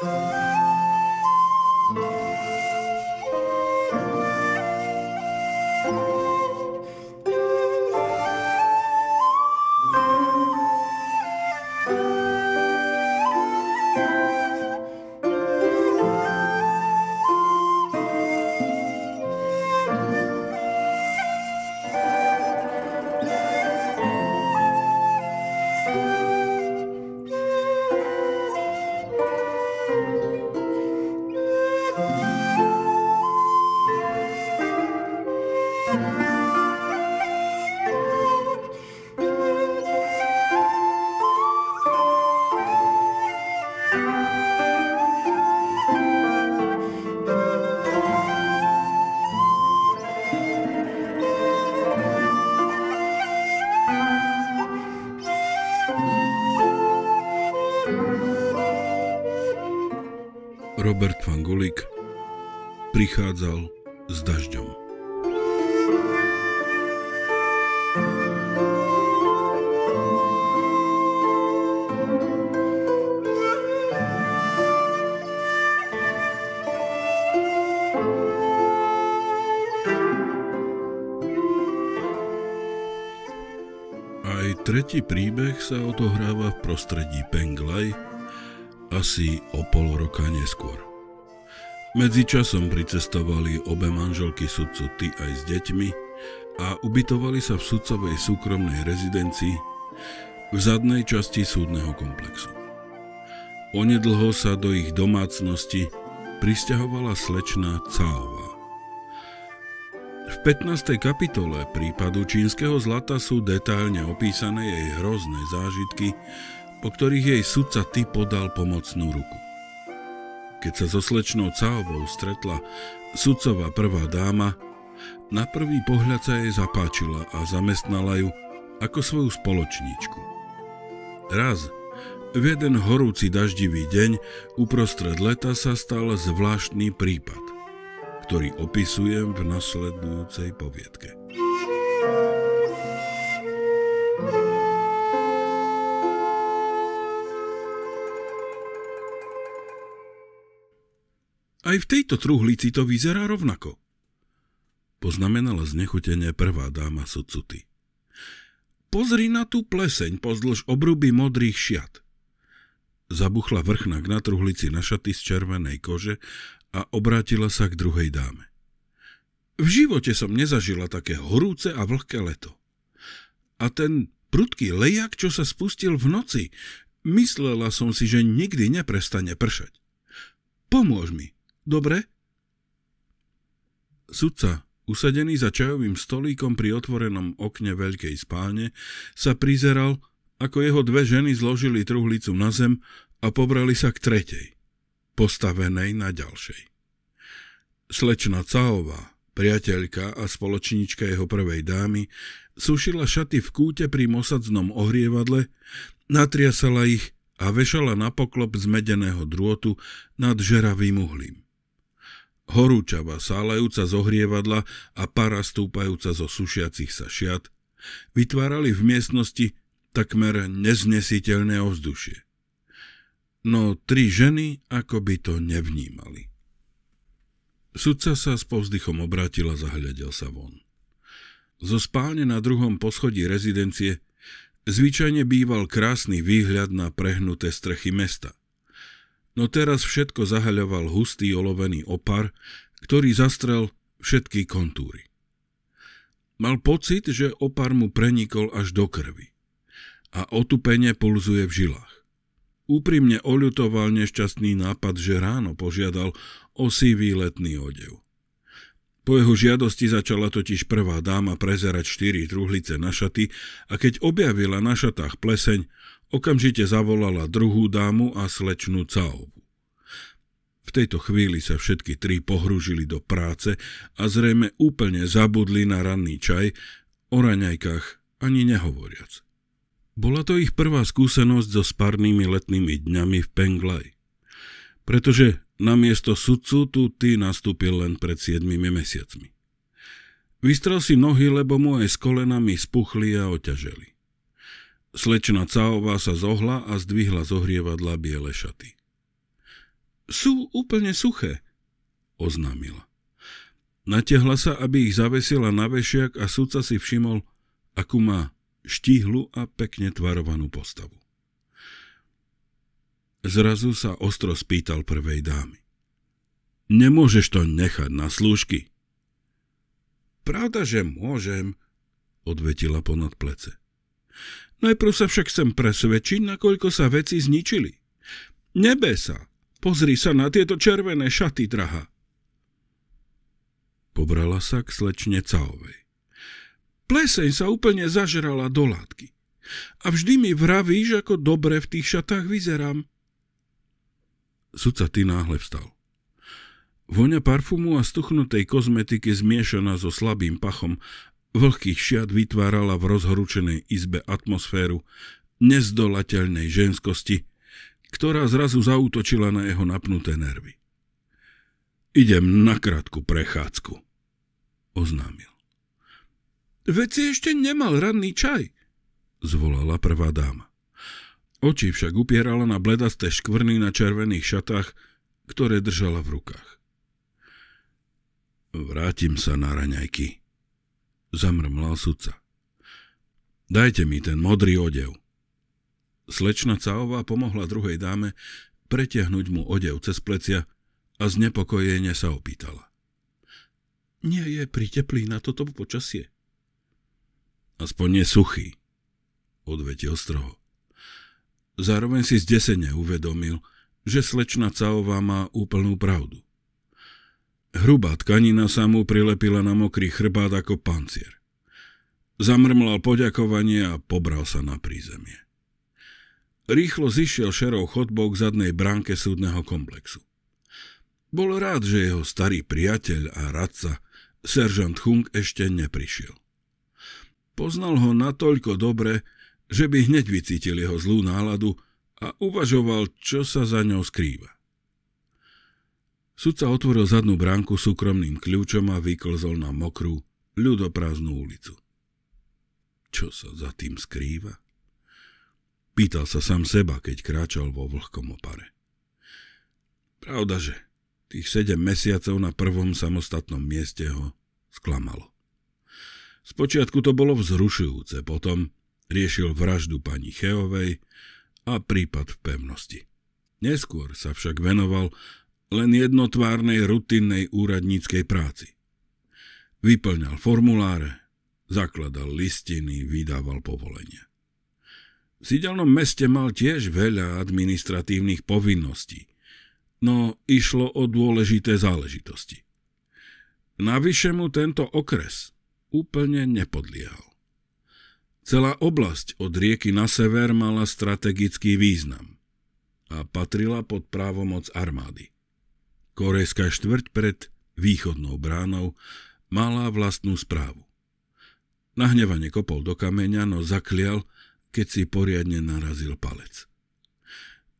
Música prichádzal s dažďom. Aj tretí príbeh sa odohráva v prostredí Penglaj asi o pol roka neskôr. Medzičasom pricestovali obe manželky sudcu ty aj s deťmi a ubytovali sa v sudcovej súkromnej rezidencii v zadnej časti súdneho komplexu. Onedlho sa do ich domácnosti pristahovala slečna Cáová. V 15. kapitole prípadu čínskeho zlata sú detailne opísané jej hrozné zážitky, po ktorých jej sudca ty podal pomocnú ruku. Keď sa so slečnou Cáovou stretla sudcová prvá dáma, na prvý pohľad sa jej zapáčila a zamestnala ju ako svoju spoločníčku. Raz, v jeden horúci daždivý deň uprostred leta sa stal zvláštny prípad, ktorý opisujem v nasledujúcej poviedke. Aj v tejto truhlici to vyzerá rovnako. Poznamenala znechutenie prvá dáma socuty. Pozri na tú pleseň pozdĺž obruby modrých šiat. Zabuchla vrchnak na truhlici na šaty z červenej kože a obrátila sa k druhej dáme. V živote som nezažila také horúce a vlhké leto. A ten prudký lejak, čo sa spustil v noci, myslela som si, že nikdy neprestane pršať. Pomôž mi, Dobre? Sudca, usadený za čajovým stolíkom pri otvorenom okne veľkej spálne, sa prizeral, ako jeho dve ženy zložili truhlicu na zem a pobrali sa k tretej, postavenej na ďalšej. Slečna Cáová, priateľka a spoločníčka jeho prvej dámy, sušila šaty v kúte pri mosadznom ohrievadle, natriasala ich a vešala na poklop zmedeného drôtu nad žeravým uhlím horúčava sálajúca z ohrievadla a para stúpajúca zo sušiacich sa šiat, vytvárali v miestnosti takmer neznesiteľné ovzdušie. No tri ženy ako by to nevnímali. Sudca sa s povzdychom obrátil a zahľadil sa von. Zo spálne na druhom poschodí rezidencie zvyčajne býval krásny výhľad na prehnuté strechy mesta, no teraz všetko zahaľoval hustý olovený opar, ktorý zastrel všetky kontúry. Mal pocit, že opar mu prenikol až do krvi a otupenie pulzuje v žilách. Úprimne oľutoval nešťastný nápad, že ráno požiadal o sivý letný odev. Po jeho žiadosti začala totiž prvá dáma prezerať štyri truhlice na šaty a keď objavila na šatách pleseň, Okamžite zavolala druhú dámu a slečnú Caovu. V tejto chvíli sa všetky tri pohrúžili do práce a zrejme úplne zabudli na ranný čaj, o raňajkách ani nehovoriac. Bola to ich prvá skúsenosť so spárnymi letnými dňami v Penglaj. Pretože na miesto sudcu tu ty nastúpil len pred 7 mesiacmi. Vystrel si nohy, lebo mu aj s kolenami spuchli a oťaželi. Slečna Cáová sa zohla a zdvihla zohrievadla biele šaty. Sú úplne suché, oznámila. Natiahla sa, aby ich zavesila na vešiak a sudca si všimol, akú má štíhlu a pekne tvarovanú postavu. Zrazu sa ostro spýtal prvej dámy. Nemôžeš to nechať na slúžky. Pravda, že môžem, odvetila ponad plece. Najprv sa však chcem presvedčiť, nakoľko sa veci zničili. Nebe sa! Pozri sa na tieto červené šaty, draha! Pobrala sa k slečne Caovej. Pleseň sa úplne zažrala do látky. A vždy mi vravíš, ako dobre v tých šatách vyzerám. Sudca ty náhle vstal. Voňa parfumu a stuchnutej kozmetiky zmiešaná so slabým pachom Vlhkých šiat vytvárala v rozhorúčenej izbe atmosféru nezdolateľnej ženskosti, ktorá zrazu zautočila na jeho napnuté nervy. Idem na krátku prechádzku, oznámil. Veď si ešte nemal ranný čaj, zvolala prvá dáma. Oči však upierala na bledasté škvrny na červených šatách, ktoré držala v rukách. Vrátim sa na raňajky, zamrmlal sudca. Dajte mi ten modrý odev. Slečna Caová pomohla druhej dáme pretiahnuť mu odev cez plecia a znepokojene sa opýtala. Nie je priteplý na toto počasie. Aspoň je suchý, odvetil stroho. Zároveň si zdesene uvedomil, že slečna Caová má úplnú pravdu. Hrubá tkanina sa mu prilepila na mokrý chrbát ako pancier. Zamrmlal poďakovanie a pobral sa na prízemie. Rýchlo zišiel šerou chodbou k zadnej bránke súdneho komplexu. Bol rád, že jeho starý priateľ a radca, seržant Hung, ešte neprišiel. Poznal ho natoľko dobre, že by hneď vycítil jeho zlú náladu a uvažoval, čo sa za ňou skrýva. Sudca otvoril zadnú bránku súkromným kľúčom a vyklzol na mokrú, ľudoprázdnu ulicu. Čo sa za tým skrýva? Pýtal sa sám seba, keď kráčal vo vlhkom opare. Pravda, že tých sedem mesiacov na prvom samostatnom mieste ho sklamalo. Spočiatku to bolo vzrušujúce, potom riešil vraždu pani Cheovej a prípad v pevnosti. Neskôr sa však venoval len jednotvárnej rutinnej úradníckej práci. Vyplňal formuláre, zakladal listiny, vydával povolenia. V sídelnom meste mal tiež veľa administratívnych povinností, no išlo o dôležité záležitosti. Navyše mu tento okres úplne nepodliehal. Celá oblasť od rieky na sever mala strategický význam a patrila pod právomoc armády. Korejská štvrť pred východnou bránou mala vlastnú správu. Nahnevanie kopol do kameňa, no zaklial, keď si poriadne narazil palec.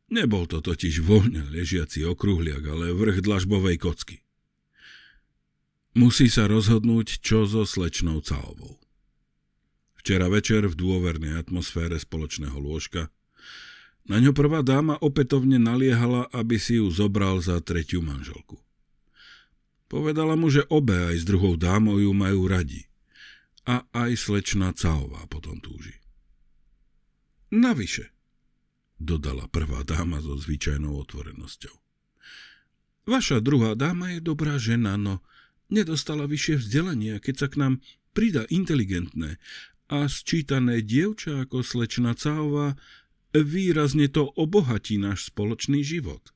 Nebol to totiž voľne ležiaci okrúhliak, ale vrch dlažbovej kocky. Musí sa rozhodnúť, čo so slečnou Caovou. Včera večer v dôvernej atmosfére spoločného lôžka na ňo prvá dáma opätovne naliehala, aby si ju zobral za tretiu manželku. Povedala mu, že obe aj s druhou dámou ju majú radi. A aj slečná Caová potom túži. Navyše, dodala prvá dáma so zvyčajnou otvorenosťou. Vaša druhá dáma je dobrá žena, no nedostala vyššie vzdelanie keď sa k nám prida inteligentné a sčítané dievča ako slečna Cáová, Výrazne to obohatí náš spoločný život.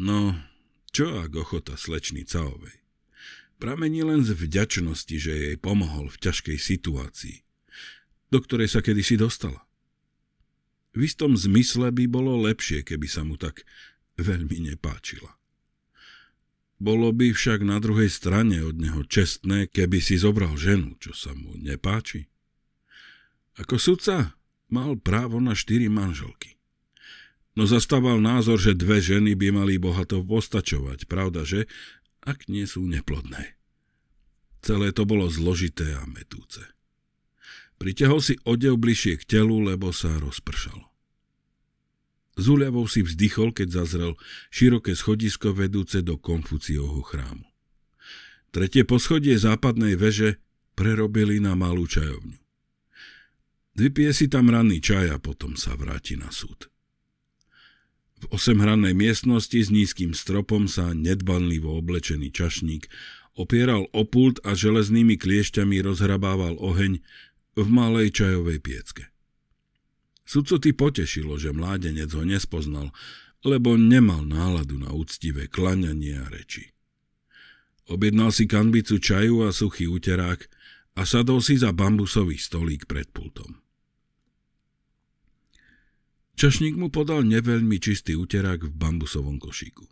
No, čo ak ochota slečný Caovej? Pramení len z vďačnosti, že jej pomohol v ťažkej situácii, do ktorej sa kedysi dostala. V istom zmysle by bolo lepšie, keby sa mu tak veľmi nepáčila. Bolo by však na druhej strane od neho čestné, keby si zobral ženu, čo sa mu nepáči. Ako sudca mal právo na štyri manželky. No zastával názor, že dve ženy by mali bohato postačovať, pravda že, ak nie sú neplodné. Celé to bolo zložité a metúce. Pritehol si odev bližšie k telu, lebo sa rozpršalo. Z úľavou si vzdychol, keď zazrel široké schodisko vedúce do Konfuciovho chrámu. Tretie poschodie západnej veže prerobili na malú čajovňu. Vypije si tam ranný čaj a potom sa vráti na súd. V osemhrannej miestnosti s nízkym stropom sa nedbanlivo oblečený čašník opieral o pult a železnými kliešťami rozhrabával oheň v malej čajovej piecke. Sudcoty potešilo, že mládenec ho nespoznal, lebo nemal náladu na úctivé klaňanie a reči. Objednal si kanbicu čaju a suchý uterák a sadol si za bambusový stolík pred pultom. Čašník mu podal neveľmi čistý uterák v bambusovom košíku.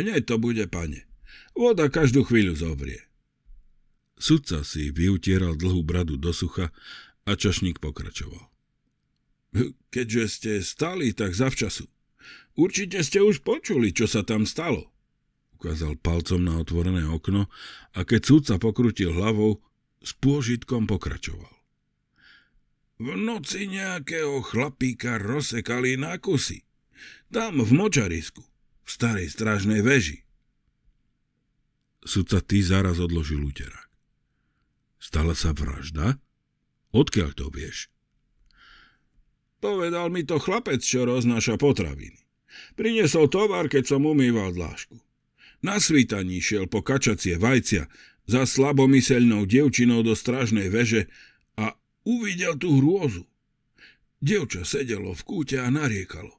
Nie to bude, pane. Voda každú chvíľu zovrie. Sudca si vyutieral dlhú bradu do sucha a čašník pokračoval. Keďže ste stali tak zavčasu, určite ste už počuli, čo sa tam stalo. Ukázal palcom na otvorené okno a keď sudca pokrutil hlavou, s pôžitkom pokračoval. V noci nejakého chlapíka rozsekali na kusy. Tam v močarisku, v starej strážnej veži. Sudca ty zaraz odložil úterák. Stala sa vražda? Odkiaľ to vieš? Povedal mi to chlapec, čo roznáša potraviny. Prinesol tovar, keď som umýval dlášku. Na svítaní šiel po kačacie vajcia za slabomyselnou devčinou do stražnej veže, Uvidel tú hrôzu. Dievča sedelo v kúte a nariekalo.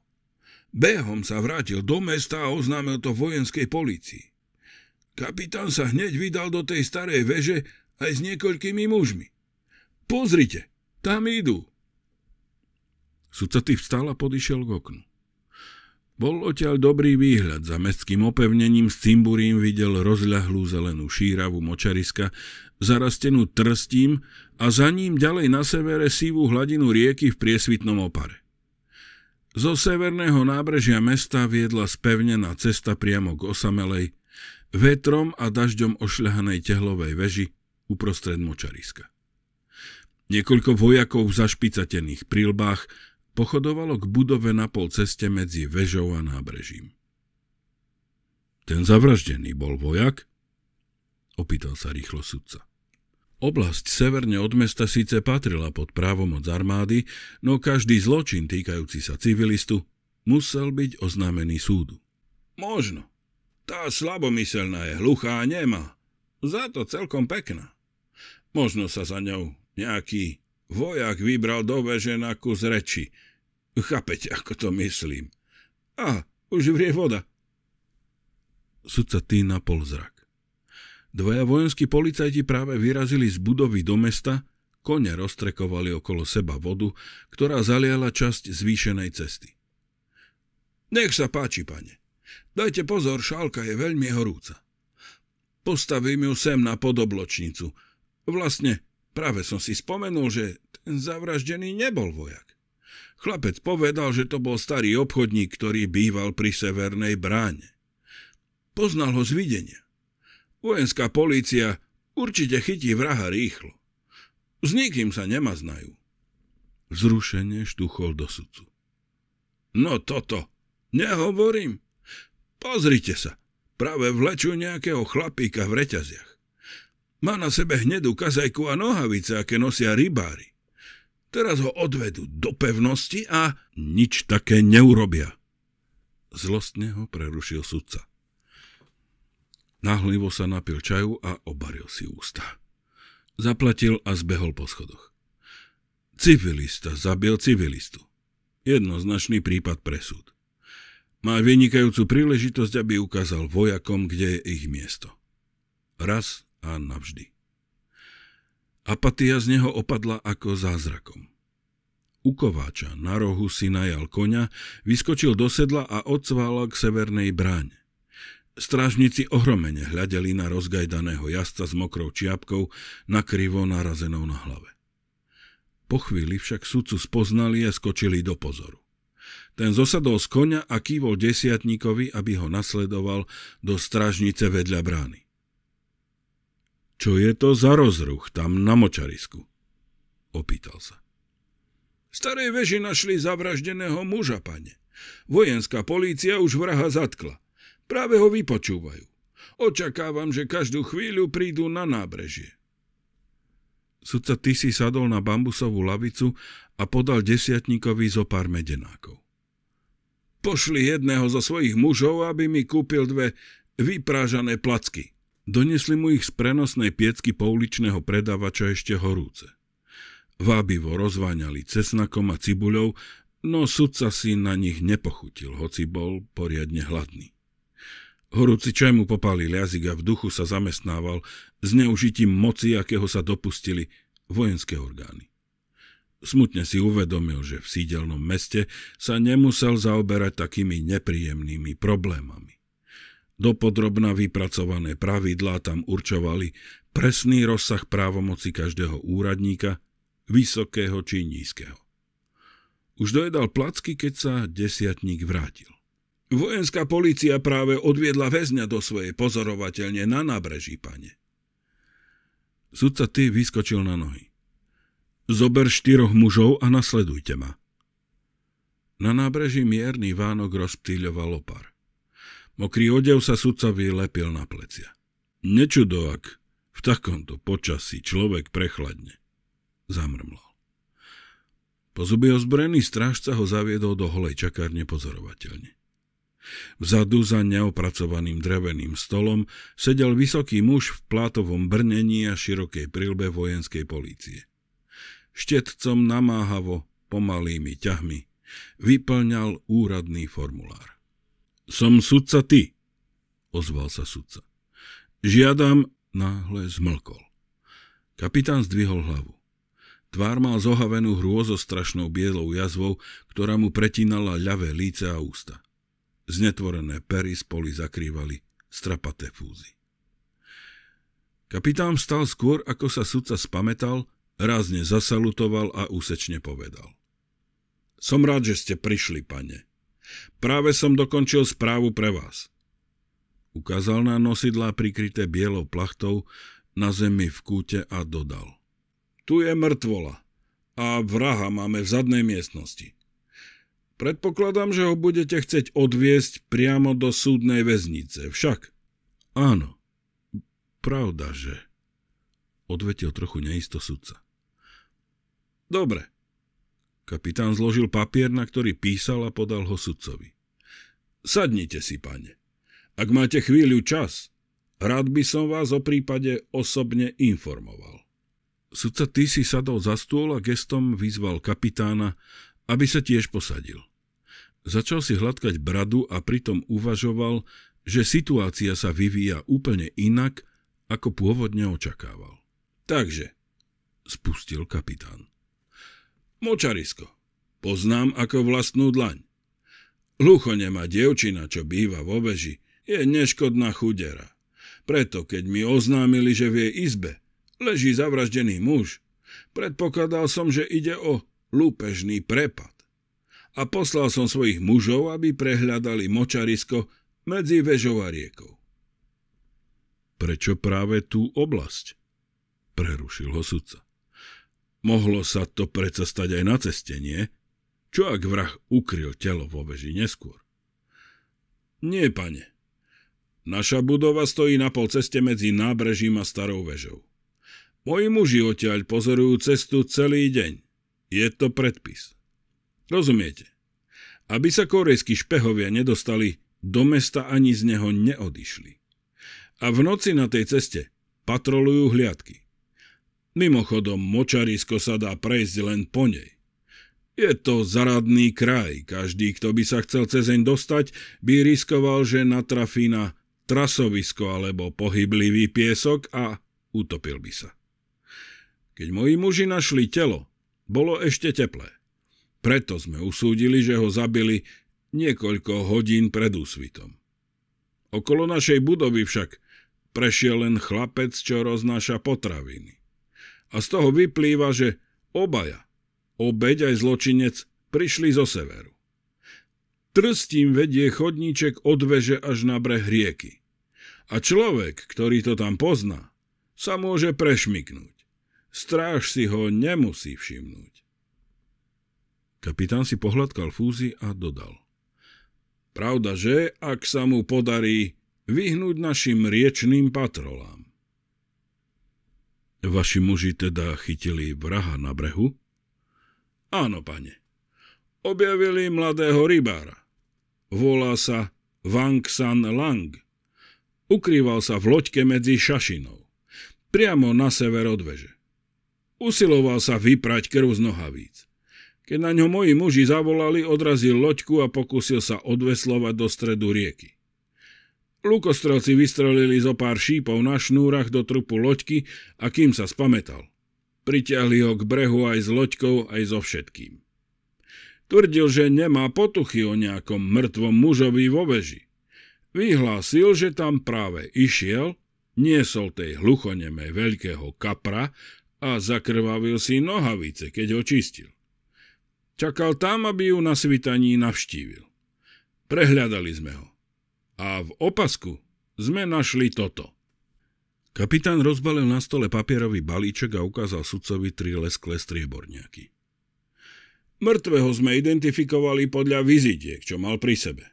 Behom sa vrátil do mesta a oznámil to vojenskej policii. Kapitán sa hneď vydal do tej starej veže aj s niekoľkými mužmi. Pozrite, tam idú. Sudca ty vstal a podišiel k oknu. Bol odtiaľ dobrý výhľad. Za mestským opevnením s cimburím videl rozľahlú zelenú šíravu močariska, zarastenú trstím a za ním ďalej na severe sivú hladinu rieky v priesvitnom opare. Zo severného nábrežia mesta viedla spevnená cesta priamo k osamelej, vetrom a dažďom ošľahanej tehlovej veži uprostred močariska. Niekoľko vojakov v zašpicatených prílbách pochodovalo k budove na pol ceste medzi vežou a nábrežím. Ten zavraždený bol vojak? Opýtal sa rýchlo sudca. Oblasť severne od mesta síce patrila pod právomoc armády, no každý zločin týkajúci sa civilistu musel byť oznámený súdu. Možno. Tá slabomyselná je hluchá a nemá. Za to celkom pekná. Možno sa za ňou nejaký vojak vybral do veže na kus reči. Chápete, ako to myslím. A, už vrie voda. Sudca tý na polzrak. Dvaja vojenskí policajti práve vyrazili z budovy do mesta, kone roztrekovali okolo seba vodu, ktorá zaliala časť zvýšenej cesty. Nech sa páči, pane. Dajte pozor, šálka je veľmi horúca. Postavím ju sem na podobločnicu. Vlastne, práve som si spomenul, že ten zavraždený nebol vojak. Chlapec povedal, že to bol starý obchodník, ktorý býval pri severnej bráne. Poznal ho z videnia. Vojenská polícia určite chytí vraha rýchlo. S nikým sa nemaznajú. Zrušenie štuchol do sudcu. No toto, nehovorím. Pozrite sa, práve vlečú nejakého chlapíka v reťaziach. Má na sebe hnedú kazajku a nohavice, aké nosia rybári. Teraz ho odvedú do pevnosti a nič také neurobia. Zlostne ho prerušil sudca. Nahlivo sa napil čaju a obaril si ústa. Zaplatil a zbehol po schodoch. Civilista zabil civilistu. Jednoznačný prípad pre súd. Má vynikajúcu príležitosť, aby ukázal vojakom, kde je ich miesto. Raz a navždy. Apatia z neho opadla ako zázrakom. U kováča na rohu si najal konia, vyskočil do sedla a odsválal k severnej bráne. Strážnici ohromene hľadeli na rozgajdaného jazdca s mokrou čiapkou, nakrivo narazenou na hlave. Po chvíli však sudcu spoznali a skočili do pozoru. Ten zosadol z konia a kývol desiatníkovi, aby ho nasledoval do strážnice vedľa brány. Čo je to za rozruch tam na močarisku? Opýtal sa. V starej veži našli zavraždeného muža, pane. Vojenská polícia už vraha zatkla – Práve ho vypočúvajú. Očakávam, že každú chvíľu prídu na nábrežie. Sudca Tisi sadol na bambusovú lavicu a podal desiatníkovi zo pár medenákov. Pošli jedného zo svojich mužov, aby mi kúpil dve vyprážané placky. Donesli mu ich z prenosnej piecky pouličného predávača ešte horúce. Vábivo rozváňali cesnakom a cibuľou, no sudca si na nich nepochutil, hoci bol poriadne hladný. Horúci čaj mu popálil jazyk a v duchu sa zamestnával zneužitím moci, akého sa dopustili vojenské orgány. Smutne si uvedomil, že v sídelnom meste sa nemusel zaoberať takými nepríjemnými problémami. Dopodrobna vypracované pravidlá tam určovali presný rozsah právomoci každého úradníka, vysokého či nízkeho. Už dojedal placky, keď sa desiatník vrátil. Vojenská polícia práve odviedla väzňa do svojej pozorovateľne na nábreží, pane. Sudca ty vyskočil na nohy. Zober štyroch mužov a nasledujte ma. Na nábreží mierny Vánok rozptýľoval opar. Mokrý odev sa sudca vylepil na plecia. ak v takomto počasí človek prechladne. Zamrmlal. Po zuby ozbrojený strážca ho zaviedol do holej čakárne pozorovateľne. Vzadu za neopracovaným dreveným stolom sedel vysoký muž v plátovom brnení a širokej prilbe vojenskej polície. Štetcom namáhavo, pomalými ťahmi, vyplňal úradný formulár. Som sudca ty, ozval sa sudca. Žiadam, náhle zmlkol. Kapitán zdvihol hlavu. Tvár mal zohavenú hrôzostrašnou bielou jazvou, ktorá mu pretínala ľavé líce a ústa. Znetvorené pery spoli zakrývali strapaté fúzy. Kapitán vstal skôr, ako sa sudca spametal, rázne zasalutoval a úsečne povedal. Som rád, že ste prišli, pane. Práve som dokončil správu pre vás. Ukázal na nosidlá prikryté bielou plachtou na zemi v kúte a dodal. Tu je mŕtvola a vraha máme v zadnej miestnosti. Predpokladám, že ho budete chcieť odviesť priamo do súdnej väznice, však? Áno. Pravda, že... Odvetil trochu neisto sudca. Dobre. Kapitán zložil papier, na ktorý písal a podal ho sudcovi. Sadnite si, pane. Ak máte chvíľu čas, rád by som vás o prípade osobne informoval. Sudca ty si sadol za stôl a gestom vyzval kapitána, aby sa tiež posadil. Začal si hladkať bradu a pritom uvažoval, že situácia sa vyvíja úplne inak, ako pôvodne očakával. Takže, spustil kapitán. Močarisko, poznám ako vlastnú dlaň. nemá dievčina, čo býva vo veži, je neškodná chudera. Preto, keď mi oznámili, že v jej izbe leží zavraždený muž, predpokladal som, že ide o lúpežný prepad a poslal som svojich mužov, aby prehľadali močarisko medzi vežou a riekou. Prečo práve tú oblasť? Prerušil ho sudca. Mohlo sa to predsa stať aj na ceste, nie? Čo ak vrah ukryl telo vo veži neskôr? Nie, pane. Naša budova stojí na pol ceste medzi nábrežím a starou vežou. Moji muži odtiaľ pozorujú cestu celý deň. Je to predpis. Rozumiete? Aby sa korejskí špehovia nedostali, do mesta ani z neho neodišli. A v noci na tej ceste patrolujú hliadky. Mimochodom, močarisko sa dá prejsť len po nej. Je to zaradný kraj, každý, kto by sa chcel cezeň dostať, by riskoval, že natrafí na trasovisko alebo pohyblivý piesok a utopil by sa. Keď moji muži našli telo, bolo ešte teplé. Preto sme usúdili, že ho zabili niekoľko hodín pred úsvitom. Okolo našej budovy však prešiel len chlapec, čo roznáša potraviny. A z toho vyplýva, že obaja, obeď aj zločinec, prišli zo severu. Trstím vedie chodníček od veže až na breh rieky. A človek, ktorý to tam pozná, sa môže prešmiknúť. Stráž si ho nemusí všimnúť. Kapitán si pohľadkal fúzi a dodal. Pravda, že ak sa mu podarí vyhnúť našim riečným patrolám. Vaši muži teda chytili vraha na brehu? Áno, pane. Objavili mladého rybára. Volá sa Wang San Lang. Ukrýval sa v loďke medzi šašinou. Priamo na sever od veže. Usiloval sa vyprať krv z nohavíc. Keď na ňo moji muži zavolali, odrazil loďku a pokusil sa odveslovať do stredu rieky. Lukostrelci vystrelili zo pár šípov na šnúrach do trupu loďky a kým sa spametal. Priťahli ho k brehu aj s loďkou, aj so všetkým. Tvrdil, že nemá potuchy o nejakom mŕtvom mužovi vo veži. Vyhlásil, že tam práve išiel, niesol tej hluchoneme veľkého kapra a zakrvavil si nohavice, keď ho čistil. Čakal tam, aby ju na svitaní navštívil. Prehľadali sme ho. A v opasku sme našli toto. Kapitán rozbalil na stole papierový balíček a ukázal sudcovi tri lesklé strieborňaky. Mŕtvého sme identifikovali podľa vizitiek, čo mal pri sebe.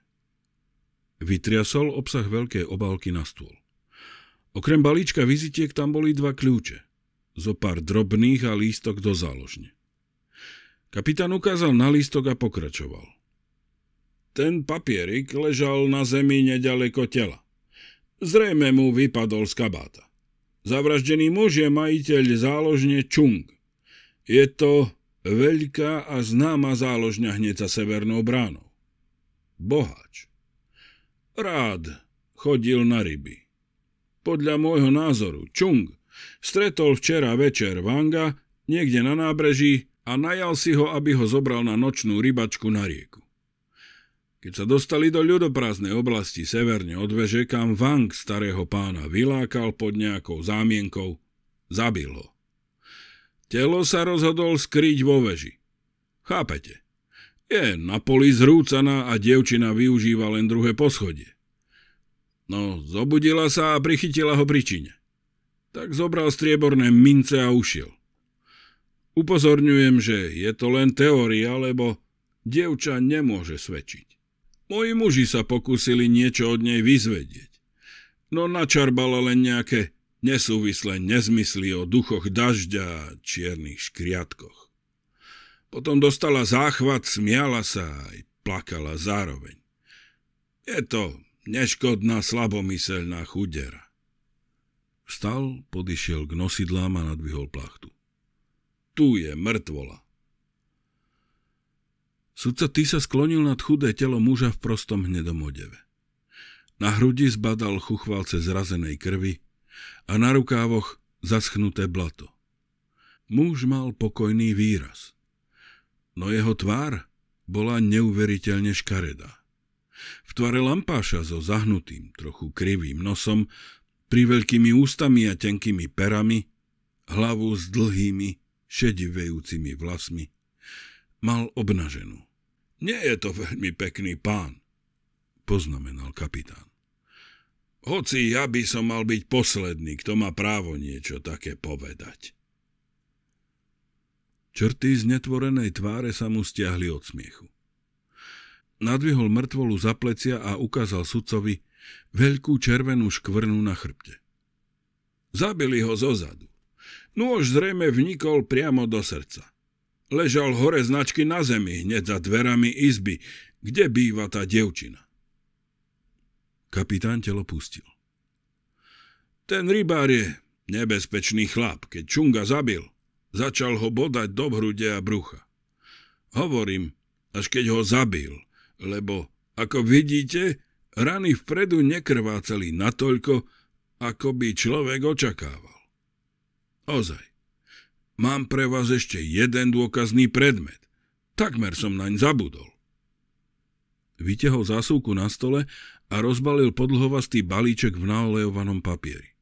Vytriasol obsah veľkej obálky na stôl. Okrem balíčka vizitiek tam boli dva kľúče, zo pár drobných a lístok do záložne. Kapitán ukázal na lístok a pokračoval. Ten papierik ležal na zemi nedaleko tela. Zrejme mu vypadol z kabáta. Zavraždený muž je majiteľ záložne Čung. Je to veľká a známa záložňa hneď za severnou bránou. Boháč. Rád chodil na ryby. Podľa môjho názoru Čung stretol včera večer Vanga niekde na nábreží a najal si ho, aby ho zobral na nočnú rybačku na rieku. Keď sa dostali do ľudoprázdnej oblasti severne od veže, kam Vang starého pána vylákal pod nejakou zámienkou, zabil ho. Telo sa rozhodol skryť vo veži. Chápete? Je na poli zrúcaná a dievčina využíva len druhé poschodie. No, zobudila sa a prichytila ho pričine. Tak zobral strieborné mince a ušiel. Upozorňujem, že je to len teória, lebo dievča nemôže svedčiť. Moji muži sa pokúsili niečo od nej vyzvedieť, no načarbala len nejaké nesúvislé nezmysly o duchoch dažďa a čiernych škriatkoch. Potom dostala záchvat, smiala sa aj plakala zároveň. Je to neškodná slabomyselná chudera. Vstal, podišiel k nosidlám a nadvihol plachtu tu je mŕtvola. Sudca ty sa sklonil nad chudé telo muža v prostom hnedom odeve. Na hrudi zbadal chuchvalce zrazenej krvi a na rukávoch zaschnuté blato. Muž mal pokojný výraz, no jeho tvár bola neuveriteľne škaredá. V tvare lampáša so zahnutým, trochu krivým nosom, pri veľkými ústami a tenkými perami, hlavu s dlhými, šedivejúcimi vlasmi, mal obnaženú. Nie je to veľmi pekný pán, poznamenal kapitán. Hoci ja by som mal byť posledný, kto má právo niečo také povedať. Črty z netvorenej tváre sa mu stiahli od smiechu. Nadvihol mŕtvolu za plecia a ukázal sudcovi veľkú červenú škvrnu na chrbte. Zabili ho zozadu. Nôž zrejme vnikol priamo do srdca. Ležal hore značky na zemi, hneď za dverami izby, kde býva tá devčina. Kapitán telo pustil. Ten rybár je nebezpečný chlap, keď Čunga zabil. Začal ho bodať do hrude a brucha. Hovorím, až keď ho zabil, lebo, ako vidíte, rany vpredu nekrvácali natoľko, ako by človek očakával. Ozaj. Mám pre vás ešte jeden dôkazný predmet. Takmer som naň zabudol. Vytiahol zásuvku na stole a rozbalil podlhovastý balíček v naolejovanom papieri.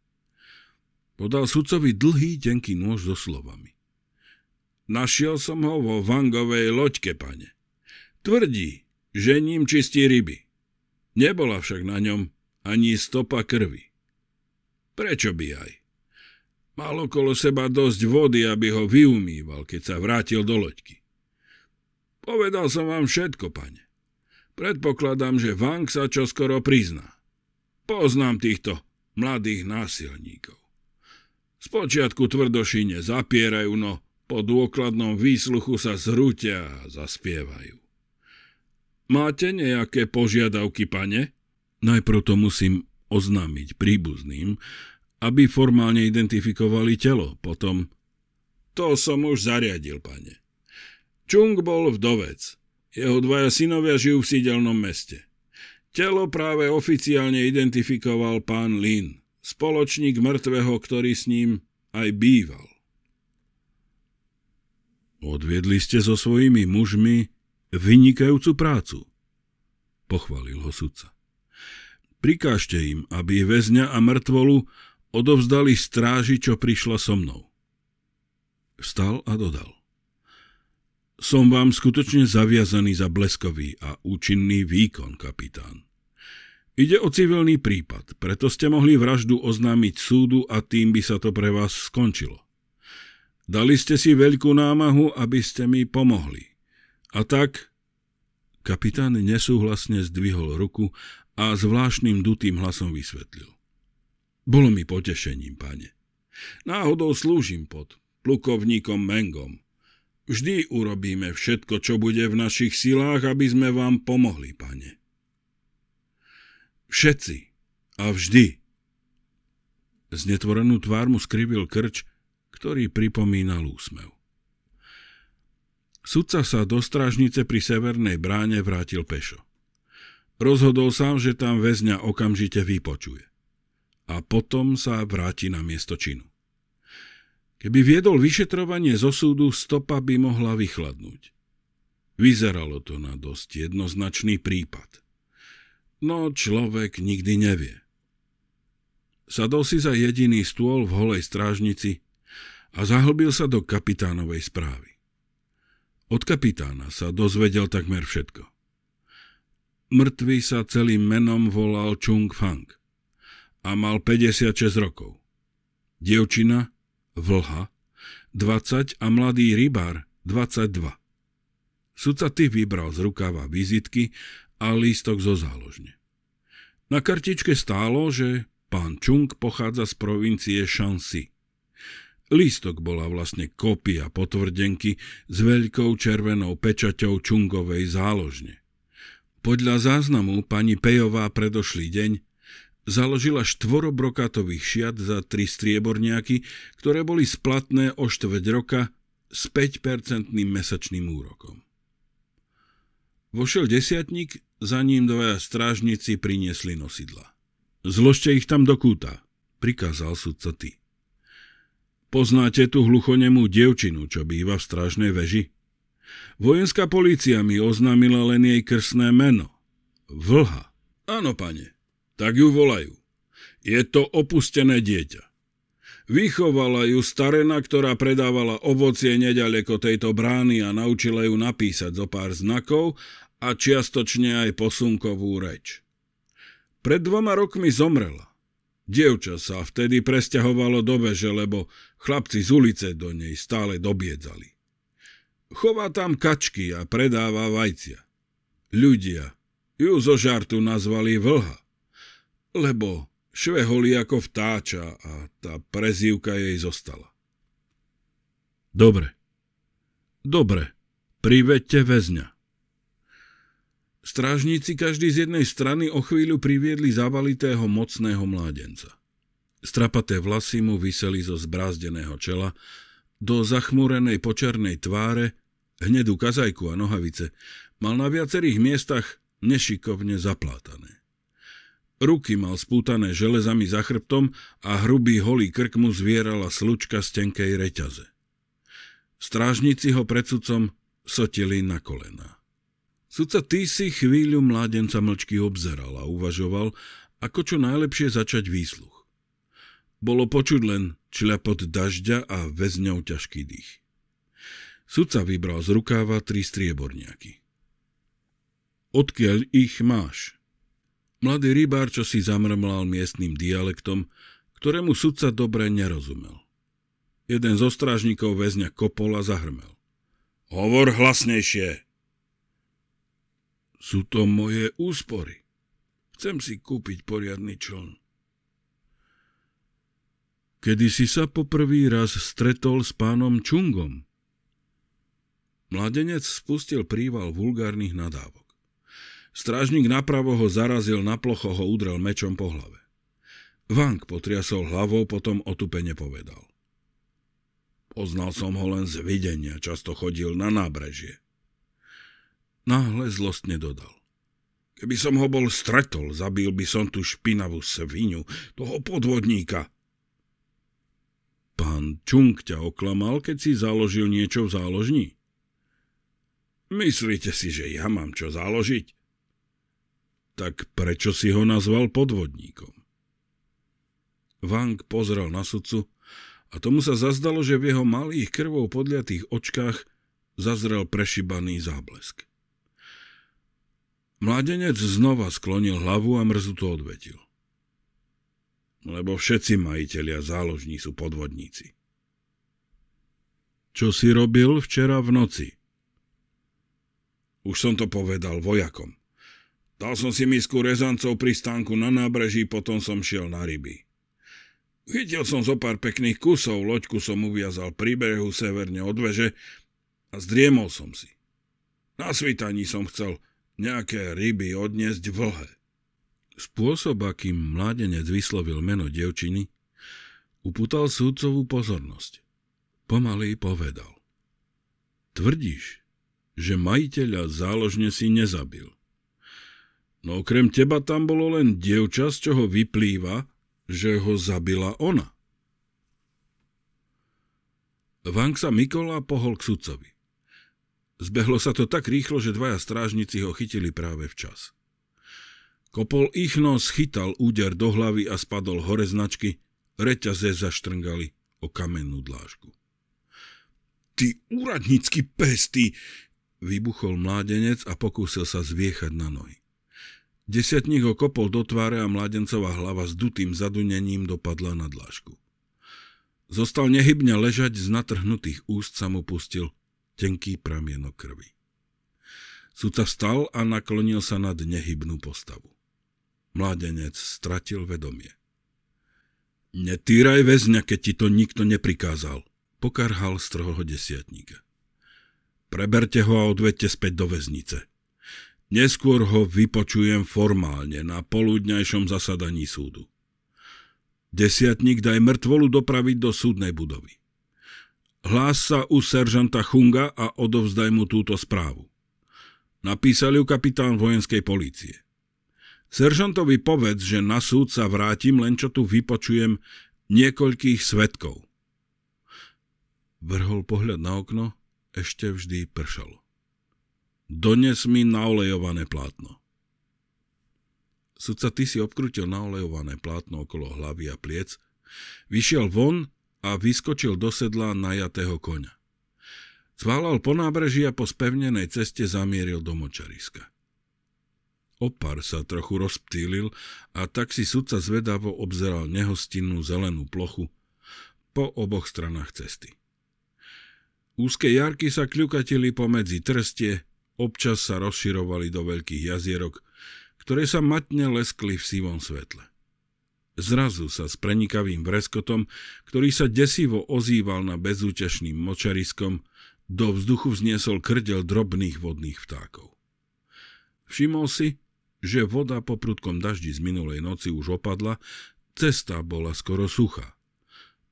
Podal sudcovi dlhý, tenký nôž so slovami. Našiel som ho vo vangovej loďke, pane. Tvrdí, že ním čistí ryby. Nebola však na ňom ani stopa krvi. Prečo by aj? Mal okolo seba dosť vody, aby ho vyumýval, keď sa vrátil do loďky. Povedal som vám všetko, pane. Predpokladám, že Vang sa čoskoro prizná. Poznám týchto mladých násilníkov. Spočiatku tvrdošine zapierajú, no po dôkladnom výsluchu sa zrútia a zaspievajú. Máte nejaké požiadavky, pane? Najprv to musím oznámiť príbuzným, aby formálne identifikovali telo. Potom... To som už zariadil, pane. Čung bol vdovec. Jeho dvaja synovia žijú v sídelnom meste. Telo práve oficiálne identifikoval pán Lin, spoločník mŕtvého, ktorý s ním aj býval. Odviedli ste so svojimi mužmi vynikajúcu prácu, pochválil ho sudca. Prikážte im, aby väzňa a mŕtvolu odovzdali stráži, čo prišla so mnou. Vstal a dodal. Som vám skutočne zaviazaný za bleskový a účinný výkon, kapitán. Ide o civilný prípad, preto ste mohli vraždu oznámiť súdu a tým by sa to pre vás skončilo. Dali ste si veľkú námahu, aby ste mi pomohli. A tak... Kapitán nesúhlasne zdvihol ruku a zvláštnym dutým hlasom vysvetlil. Bolo mi potešením, pane. Náhodou slúžim pod plukovníkom Mengom. Vždy urobíme všetko, čo bude v našich silách, aby sme vám pomohli, pane. Všetci a vždy. Znetvorenú tvár mu skrivil krč, ktorý pripomínal úsmev. Sudca sa do strážnice pri severnej bráne vrátil pešo. Rozhodol sám, že tam väzňa okamžite vypočuje a potom sa vráti na miesto činu. Keby viedol vyšetrovanie zo súdu, stopa by mohla vychladnúť. Vyzeralo to na dosť jednoznačný prípad. No človek nikdy nevie. Sadol si za jediný stôl v holej strážnici a zahlbil sa do kapitánovej správy. Od kapitána sa dozvedel takmer všetko. Mrtvý sa celým menom volal Chung Fang – a mal 56 rokov. Dievčina, vlha, 20 a mladý rybár, 22. Sudca ty vybral z rukava vizitky a lístok zo záložne. Na kartičke stálo, že pán Čung pochádza z provincie Shanxi. Lístok bola vlastne kopia potvrdenky s veľkou červenou pečaťou Čungovej záložne. Podľa záznamu pani Pejová predošlý deň založila štvorobrokatových šiat za tri strieborniaky, ktoré boli splatné o štveť roka s 5-percentným mesačným úrokom. Vošiel desiatník, za ním dvaja strážnici priniesli nosidla. Zložte ich tam do kúta, prikázal sudca ty. Poznáte tú hluchonemú dievčinu, čo býva v strážnej veži? Vojenská polícia mi oznámila len jej krsné meno. Vlha. Áno, pane, tak ju volajú. Je to opustené dieťa. Vychovala ju starena, ktorá predávala ovocie nedaleko tejto brány a naučila ju napísať zo pár znakov a čiastočne aj posunkovú reč. Pred dvoma rokmi zomrela. Dievča sa vtedy presťahovalo do veže, lebo chlapci z ulice do nej stále dobiedzali. Chová tam kačky a predáva vajcia. Ľudia ju zo žartu nazvali vlha lebo šveholí ako vtáča a tá prezývka jej zostala. Dobre. Dobre, privedte väzňa. Strážníci každý z jednej strany o chvíľu priviedli zavalitého mocného mládenca. Strapaté vlasy mu vyseli zo zbrázdeného čela, do zachmúrenej počernej tváre, hnedú kazajku a nohavice, mal na viacerých miestach nešikovne zaplátané. Ruky mal spútané železami za chrbtom a hrubý holý krk mu zvierala slučka z tenkej reťaze. Strážnici ho pred sudcom sotili na kolena. Sudca Týsi si chvíľu mládenca mlčky obzeral a uvažoval, ako čo najlepšie začať výsluch. Bolo počuť len čľapot dažďa a väzňov ťažký dých. Sudca vybral z rukáva tri strieborniaky. Odkiaľ ich máš? Mladý rybár, čo si zamrmlal miestnym dialektom, ktorému sudca dobre nerozumel. Jeden zo strážnikov väzňa kopola zahrmel. Hovor hlasnejšie! Sú to moje úspory. Chcem si kúpiť poriadny čln. Kedy si sa poprvý raz stretol s pánom Čungom? Mladenec spustil príval vulgárnych nadávok. Strážnik napravo ho zarazil, na plocho ho udrel mečom po hlave. Vank potriasol hlavou, potom otupene povedal. Poznal som ho len z videnia, často chodil na nábrežie. Náhle zlostne dodal. Keby som ho bol stretol, zabil by som tú špinavú svinu, toho podvodníka. Pán Čung ťa oklamal, keď si založil niečo v záložni. Myslíte si, že ja mám čo záložiť? tak prečo si ho nazval podvodníkom? Vang pozrel na sudcu a tomu sa zazdalo, že v jeho malých krvou podliatých očkách zazrel prešibaný záblesk. Mladenec znova sklonil hlavu a mrzuto odvetil. Lebo všetci majitelia záložní sú podvodníci. Čo si robil včera v noci? Už som to povedal vojakom, Dal som si misku rezancov pri stánku na nábreží, potom som šiel na ryby. Chytil som zo pár pekných kusov, loďku som uviazal pri brehu severne od veže a zdriemol som si. Na svítaní som chcel nejaké ryby odniesť vlhe. Spôsob, akým mládenec vyslovil meno devčiny, upútal súdcovú pozornosť. Pomaly povedal. Tvrdíš, že majiteľa záložne si nezabil – No okrem teba tam bolo len dievča, z čoho vyplýva, že ho zabila ona. Vang sa Mikola pohol k sudcovi. Zbehlo sa to tak rýchlo, že dvaja strážnici ho chytili práve včas. Kopol ich nos chytal úder do hlavy a spadol hore značky, reťaze zaštrngali o kamennú dlážku. Ty úradnícky pesty! vybuchol mládenec a pokúsil sa zviechať na nohy. Desiatník ho kopol do tváre a mladencová hlava s dutým zadunením dopadla na dlážku. Zostal nehybne ležať, z natrhnutých úst sa mu pustil tenký pramienok krvi. Súca vstal a naklonil sa nad nehybnú postavu. Mladenec stratil vedomie. Netýraj väzňa, keď ti to nikto neprikázal, pokarhal strhoho desiatníka. Preberte ho a odvedte späť do väznice, Neskôr ho vypočujem formálne na poludňajšom zasadaní súdu. Desiatník daj mŕtvolu dopraviť do súdnej budovy. Hlás sa u seržanta Chunga a odovzdaj mu túto správu. Napísal ju kapitán vojenskej polície. Seržantovi povedz, že na súd sa vrátim, len čo tu vypočujem niekoľkých svetkov. Vrhol pohľad na okno, ešte vždy pršalo. Dones mi naolejované plátno. Sudca ty si obkrutil naolejované plátno okolo hlavy a pliec, vyšiel von a vyskočil do sedla najatého koňa. Cválal po nábreží a po spevnenej ceste zamieril do močariska. Opar sa trochu rozptýlil a tak si sudca zvedavo obzeral nehostinnú zelenú plochu po oboch stranách cesty. Úzke jarky sa kľukatili pomedzi trstie, občas sa rozširovali do veľkých jazierok, ktoré sa matne leskli v sivom svetle. Zrazu sa s prenikavým vreskotom, ktorý sa desivo ozýval na bezútešným močariskom, do vzduchu vzniesol krdel drobných vodných vtákov. Všimol si, že voda po prudkom daždi z minulej noci už opadla, cesta bola skoro suchá.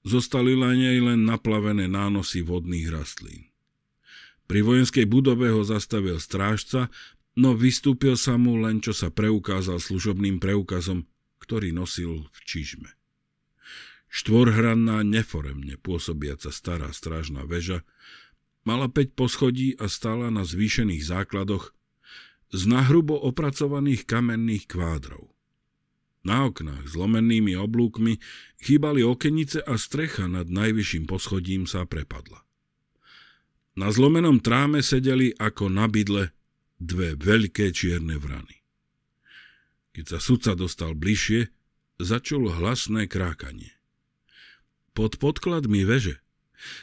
Zostali na nej len naplavené nánosy vodných rastlín. Pri vojenskej budove ho zastavil strážca, no vystúpil sa mu len čo sa preukázal služobným preukazom, ktorý nosil v čižme. Štvorhranná neforemne pôsobiaca stará strážna väža mala 5 poschodí a stála na zvýšených základoch z nahrubo opracovaných kamenných kvádrov. Na oknách s lomenými oblúkmi chýbali okenice a strecha nad najvyšším poschodím sa prepadla. Na zlomenom tráme sedeli ako na bydle dve veľké čierne vrany. Keď sa sudca dostal bližšie, začalo hlasné krákanie. Pod podkladmi veže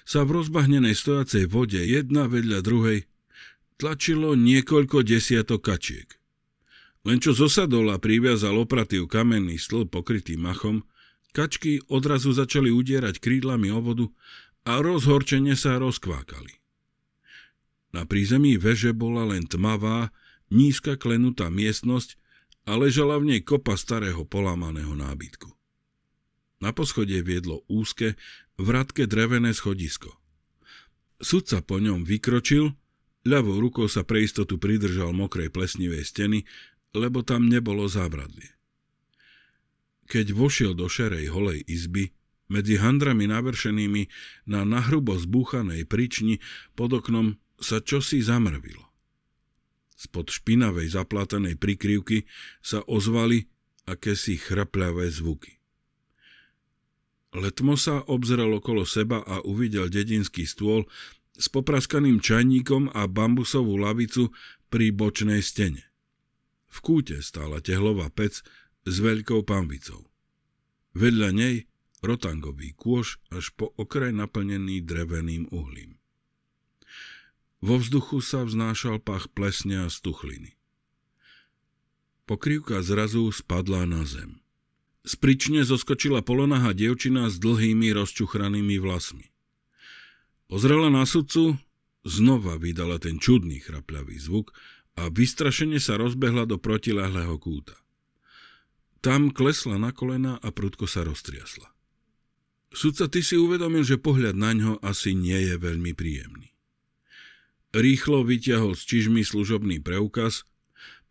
sa v rozbahnenej stojacej vode jedna vedľa druhej tlačilo niekoľko desiatok kačiek. Len čo zosadol a priviazal opratý kamenný stĺp pokrytý machom, kačky odrazu začali udierať krídlami o vodu a rozhorčene sa rozkvákali. Na prízemí veže bola len tmavá, nízka klenutá miestnosť a ležala v nej kopa starého polámaného nábytku. Na poschodie viedlo úzke, vratké drevené schodisko. Sudca po ňom vykročil, ľavou rukou sa pre istotu pridržal mokrej plesnivej steny, lebo tam nebolo zábradlie. Keď vošiel do šerej holej izby, medzi handrami navršenými na nahrubo zbúchanej prični pod oknom sa čosi zamrvilo. Spod špinavej zaplatanej prikryvky sa ozvali akési chrapľavé zvuky. Letmo sa obzrel okolo seba a uvidel dedinský stôl s popraskaným čajníkom a bambusovú lavicu pri bočnej stene. V kúte stála tehlová pec s veľkou pambicou. Vedľa nej rotangový kôš až po okraj naplnený dreveným uhlím. Vo vzduchu sa vznášal pach plesne a stuchliny. Pokrývka zrazu spadla na zem. Sprične zoskočila polonaha dievčina s dlhými rozčuchranými vlasmi. Pozrela na sudcu, znova vydala ten čudný chrapľavý zvuk a vystrašene sa rozbehla do protilahlého kúta. Tam klesla na kolena a prudko sa roztriasla. Sudca, ty si uvedomil, že pohľad na ňo asi nie je veľmi príjemný. Rýchlo vyťahol z čižmy služobný preukaz,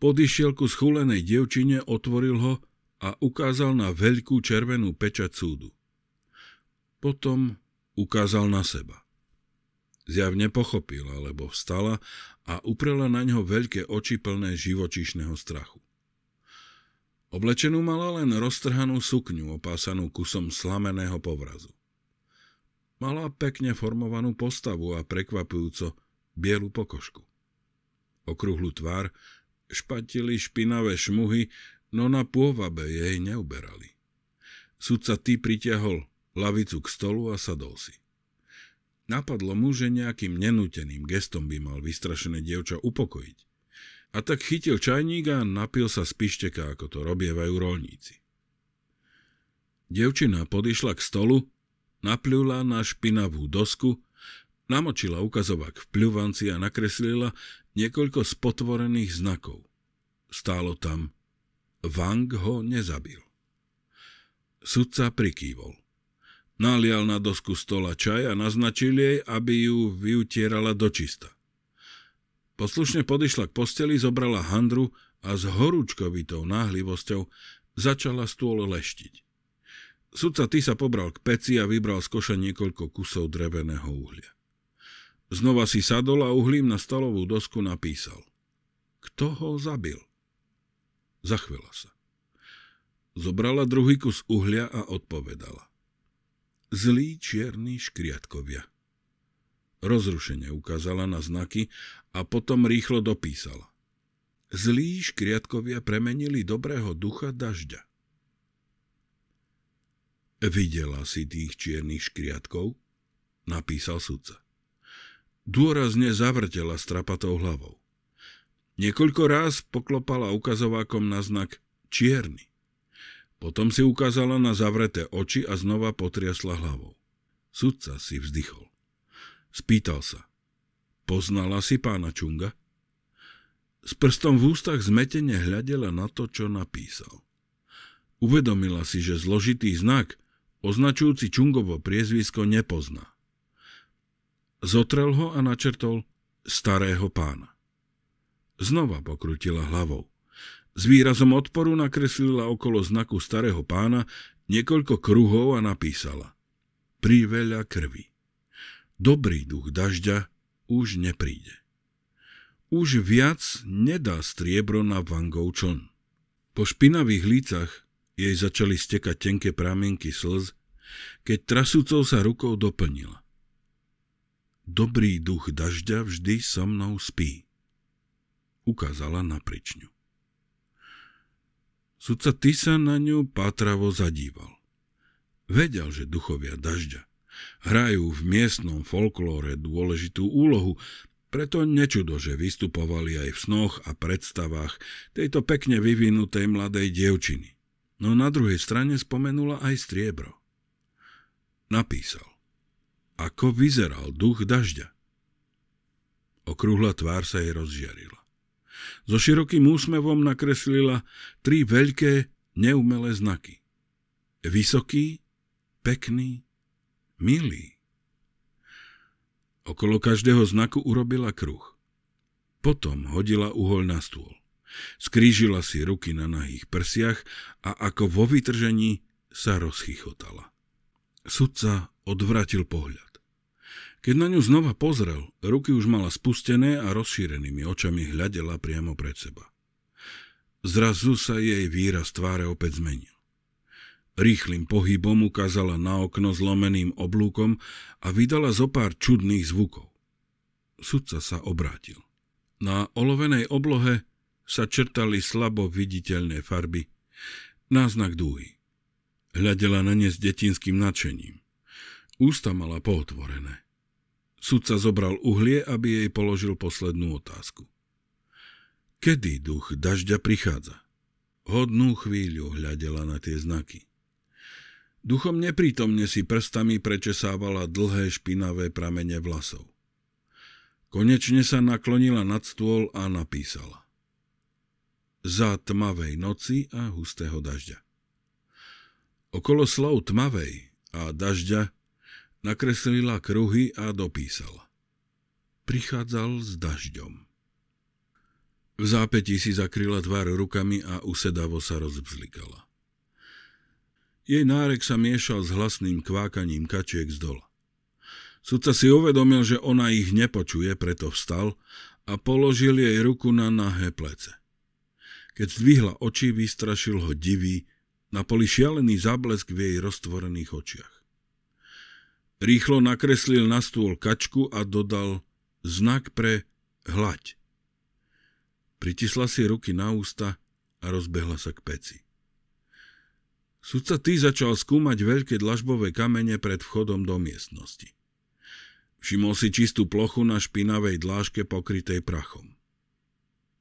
podišiel ku schulenej dievčine, otvoril ho a ukázal na veľkú červenú pečať súdu. Potom ukázal na seba. Zjavne pochopila, lebo vstala a uprela na ňo veľké oči plné živočišného strachu. Oblečenú mala len roztrhanú sukňu opásanú kusom slameného povrazu. Mala pekne formovanú postavu a prekvapujúco bielu pokožku. Okrúhlu tvár špatili špinavé šmuhy, no na pôvabe jej neuberali. Sudca ty pritiahol lavicu k stolu a sadol si. Napadlo mu, že nejakým nenúteným gestom by mal vystrašené dievča upokojiť. A tak chytil čajník a napil sa z pišteka, ako to robievajú rolníci. Dievčina podišla k stolu, napľula na špinavú dosku Namočila ukazovák v pľuvanci a nakreslila niekoľko spotvorených znakov. Stálo tam, Wang ho nezabil. Sudca prikývol. Nalial na dosku stola čaj a naznačil jej, aby ju vyutierala do čista. Poslušne podišla k posteli, zobrala handru a s horúčkovitou náhlivosťou začala stôl leštiť. Sudca ty sa pobral k peci a vybral z koša niekoľko kusov dreveného uhlia. Znova si sadol a uhlím na stalovú dosku napísal. Kto ho zabil? Zachvela sa. Zobrala druhý kus uhlia a odpovedala. Zlí čierni škriatkovia. Rozrušenie ukázala na znaky a potom rýchlo dopísala. Zlí škriatkovia premenili dobrého ducha dažďa. Videla si tých čiernych škriatkov? Napísal sudca dôrazne zavrtela strapatou hlavou. Niekoľko ráz poklopala ukazovákom na znak čierny. Potom si ukázala na zavreté oči a znova potriasla hlavou. Sudca si vzdychol. Spýtal sa. Poznala si pána Čunga? S prstom v ústach zmetene hľadela na to, čo napísal. Uvedomila si, že zložitý znak, označujúci Čungovo priezvisko, nepozná. Zotrel ho a načrtol starého pána. Znova pokrutila hlavou. S výrazom odporu nakreslila okolo znaku starého pána niekoľko kruhov a napísala Príveľa krvi. Dobrý duch dažďa už nepríde. Už viac nedá striebro na van. čln. Po špinavých lícach jej začali stekať tenké pramienky slz, keď trasúcov sa rukou doplnila. Dobrý duch dažďa vždy so mnou spí. Ukázala na pričňu. Sudca sa na ňu pátravo zadíval. Vedel, že duchovia dažďa hrajú v miestnom folklóre dôležitú úlohu, preto nečudo, že vystupovali aj v snoch a predstavách tejto pekne vyvinutej mladej dievčiny. No na druhej strane spomenula aj striebro. Napísal. Ako vyzeral duch dažďa? Okrúhla tvár sa jej rozžiarila. So širokým úsmevom nakreslila tri veľké, neumelé znaky. Vysoký, pekný, milý. Okolo každého znaku urobila kruh. Potom hodila uhol na stôl. Skrížila si ruky na nahých prsiach a ako vo vytržení sa rozchychotala. Sudca odvratil pohľad. Keď na ňu znova pozrel, ruky už mala spustené a rozšírenými očami hľadela priamo pred seba. Zrazu sa jej výraz tváre opäť zmenil. Rýchlým pohybom ukázala na okno zlomeným oblúkom a vydala zo pár čudných zvukov. Sudca sa obrátil. Na olovenej oblohe sa črtali slabo viditeľné farby, náznak dúhy. Hľadela na ne s detinským nadšením. Ústa mala pootvorené. Sudca zobral uhlie, aby jej položil poslednú otázku. Kedy duch dažďa prichádza? Hodnú chvíľu hľadela na tie znaky. Duchom neprítomne si prstami prečesávala dlhé špinavé pramene vlasov. Konečne sa naklonila nad stôl a napísala. Za tmavej noci a hustého dažďa. Okolo slov tmavej a dažďa nakreslila kruhy a dopísala. Prichádzal s dažďom. V zápätí si zakryla tvár rukami a usedavo sa rozvzlikala. Jej nárek sa miešal s hlasným kvákaním kačiek z dola. Sudca si uvedomil, že ona ich nepočuje, preto vstal a položil jej ruku na nahé plece. Keď zdvihla oči, vystrašil ho divý, na poli šialený záblesk v jej roztvorených očiach. Rýchlo nakreslil na stôl kačku a dodal znak pre hlaď. Pritisla si ruky na ústa a rozbehla sa k peci. Sudca ty začal skúmať veľké dlažbové kamene pred vchodom do miestnosti. Všimol si čistú plochu na špinavej dlážke pokrytej prachom.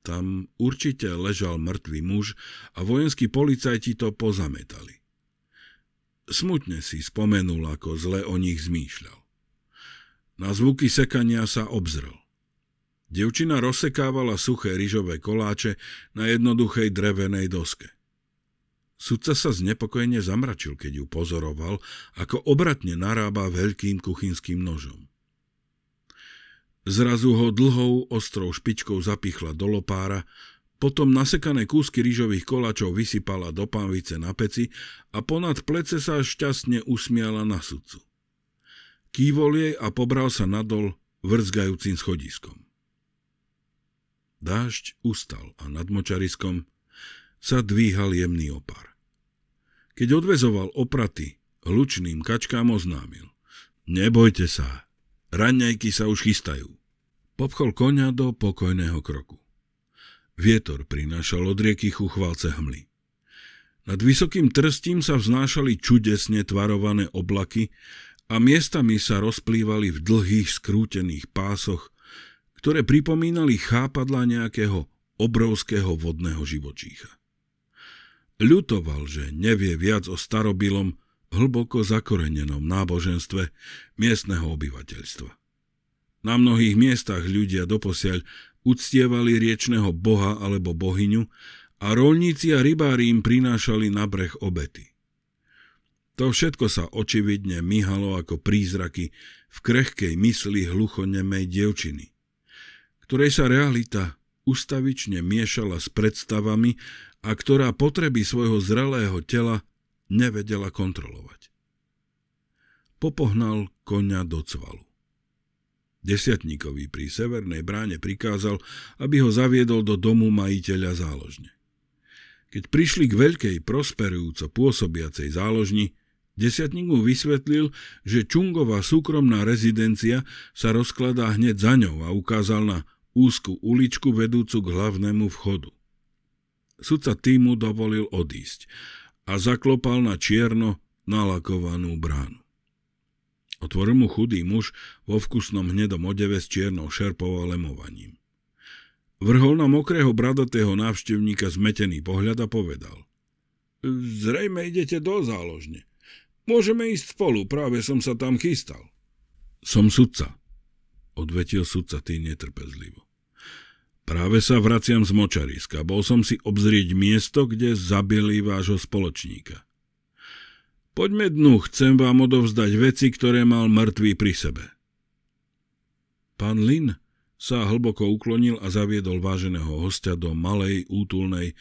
Tam určite ležal mŕtvý muž a vojenskí policajti to pozametali. Smutne si spomenul, ako zle o nich zmýšľal. Na zvuky sekania sa obzrel. Devčina rozsekávala suché ryžové koláče na jednoduchej drevenej doske. Sudca sa znepokojene zamračil, keď ju pozoroval, ako obratne narába veľkým kuchynským nožom. Zrazu ho dlhou, ostrou špičkou zapichla do lopára potom nasekané kúsky rýžových koláčov vysypala do pánvice na peci a ponad plece sa šťastne usmiala na sudcu. Kývol jej a pobral sa nadol vrzgajúcim schodiskom. Dážď ustal a nad močariskom sa dvíhal jemný opar. Keď odvezoval opraty, hlučným kačkám oznámil. Nebojte sa, raňajky sa už chystajú. Popchol konia do pokojného kroku. Vietor prinášal od rieky chuchvalce hmly. Nad vysokým trstím sa vznášali čudesne tvarované oblaky a miestami sa rozplývali v dlhých skrútených pásoch, ktoré pripomínali chápadla nejakého obrovského vodného živočícha. Ľutoval, že nevie viac o starobilom, hlboko zakorenenom náboženstve miestneho obyvateľstva. Na mnohých miestach ľudia doposiaľ uctievali riečného boha alebo bohyňu a rolníci a rybári im prinášali na breh obety. To všetko sa očividne myhalo ako prízraky v krehkej mysli hluchonemej dievčiny, ktorej sa realita ustavične miešala s predstavami a ktorá potreby svojho zrelého tela nevedela kontrolovať. Popohnal konia do cvalu. Desiatníkovi pri severnej bráne prikázal, aby ho zaviedol do domu majiteľa záložne. Keď prišli k veľkej prosperujúco pôsobiacej záložni, desiatník mu vysvetlil, že Čungová súkromná rezidencia sa rozkladá hneď za ňou a ukázal na úzku uličku vedúcu k hlavnému vchodu. Sudca týmu dovolil odísť a zaklopal na čierno nalakovanú bránu. Otvoril mu chudý muž vo vkusnom hnedom odeve s čiernou šerpou a lemovaním. Vrhol na mokrého bradatého návštevníka zmetený pohľad a povedal. Zrejme idete do záložne. Môžeme ísť spolu, práve som sa tam chystal. Som sudca, odvetil sudca tý netrpezlivo. Práve sa vraciam z močariska. Bol som si obzrieť miesto, kde zabili vášho spoločníka. Poďme dnu, chcem vám odovzdať veci, ktoré mal mŕtvý pri sebe. Pán Lin sa hlboko uklonil a zaviedol váženého hostia do malej, útulnej,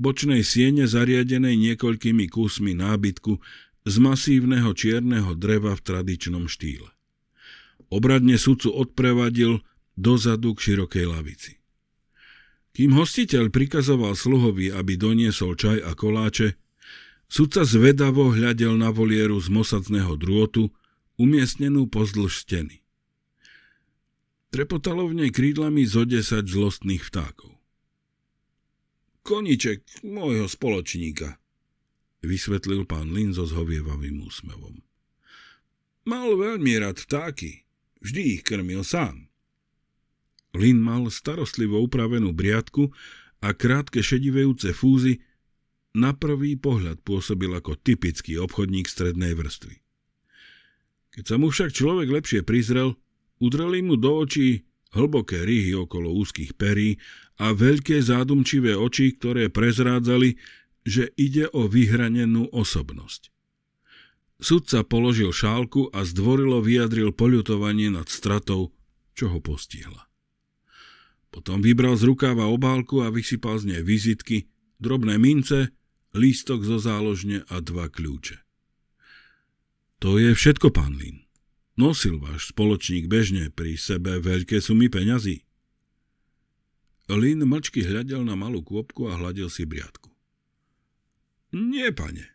bočnej siene zariadenej niekoľkými kúsmi nábytku z masívneho čierneho dreva v tradičnom štýle. Obradne sudcu odprevadil dozadu k širokej lavici. Kým hostiteľ prikazoval sluhovi, aby doniesol čaj a koláče, Sudca zvedavo hľadel na volieru z mosadného drôtu, umiestnenú pozdĺž steny. Trepotalo v nej krídlami zo desať zlostných vtákov. Koniček môjho spoločníka, vysvetlil pán Lin so zhovievavým úsmevom. Mal veľmi rád vtáky, vždy ich krmil sám. Lin mal starostlivo upravenú briadku a krátke šedivejúce fúzy na prvý pohľad pôsobil ako typický obchodník strednej vrstvy. Keď sa mu však človek lepšie prizrel, udreli mu do očí hlboké ryhy okolo úzkých perí a veľké zádumčivé oči, ktoré prezrádzali, že ide o vyhranenú osobnosť. Sudca položil šálku a zdvorilo vyjadril poľutovanie nad stratou, čo ho postihla. Potom vybral z rukáva obálku a vysypal z nej vizitky, drobné mince, lístok zo záložne a dva kľúče. To je všetko, pán Lin. Nosil váš spoločník bežne pri sebe veľké sumy peňazí. Lin mlčky hľadel na malú kôpku a hľadil si briadku. Nie, pane.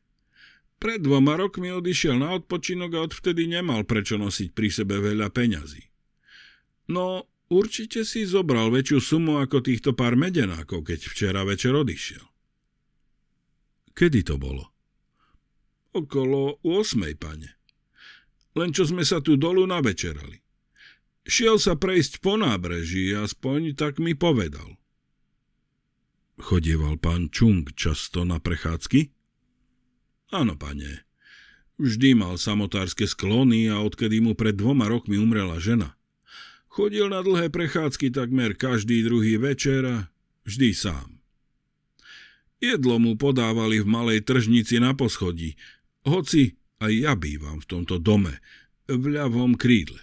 Pred dvoma rokmi odišiel na odpočinok a odvtedy nemal prečo nosiť pri sebe veľa peňazí. No, určite si zobral väčšiu sumu ako týchto pár medenákov, keď včera večer odišiel. Kedy to bolo? Okolo 8, pane. Len čo sme sa tu dolu navečerali. Šiel sa prejsť po nábreží, aspoň tak mi povedal. Chodieval pán Čung často na prechádzky? Áno, pane. Vždy mal samotárske sklony a odkedy mu pred dvoma rokmi umrela žena. Chodil na dlhé prechádzky takmer každý druhý večer a vždy sám. Jedlo mu podávali v malej tržnici na poschodí, hoci aj ja bývam v tomto dome, v ľavom krídle.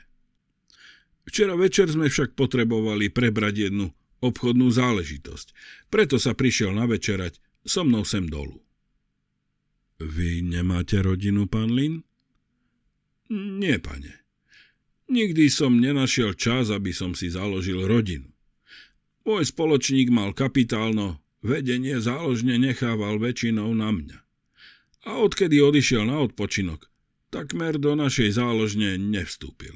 Včera večer sme však potrebovali prebrať jednu obchodnú záležitosť, preto sa prišiel večerať so mnou sem dolu. Vy nemáte rodinu, pán Lin? Nie, pane. Nikdy som nenašiel čas, aby som si založil rodinu. Môj spoločník mal kapitálno Vedenie záložne nechával väčšinou na mňa. A odkedy odišiel na odpočinok, takmer do našej záložne nevstúpil.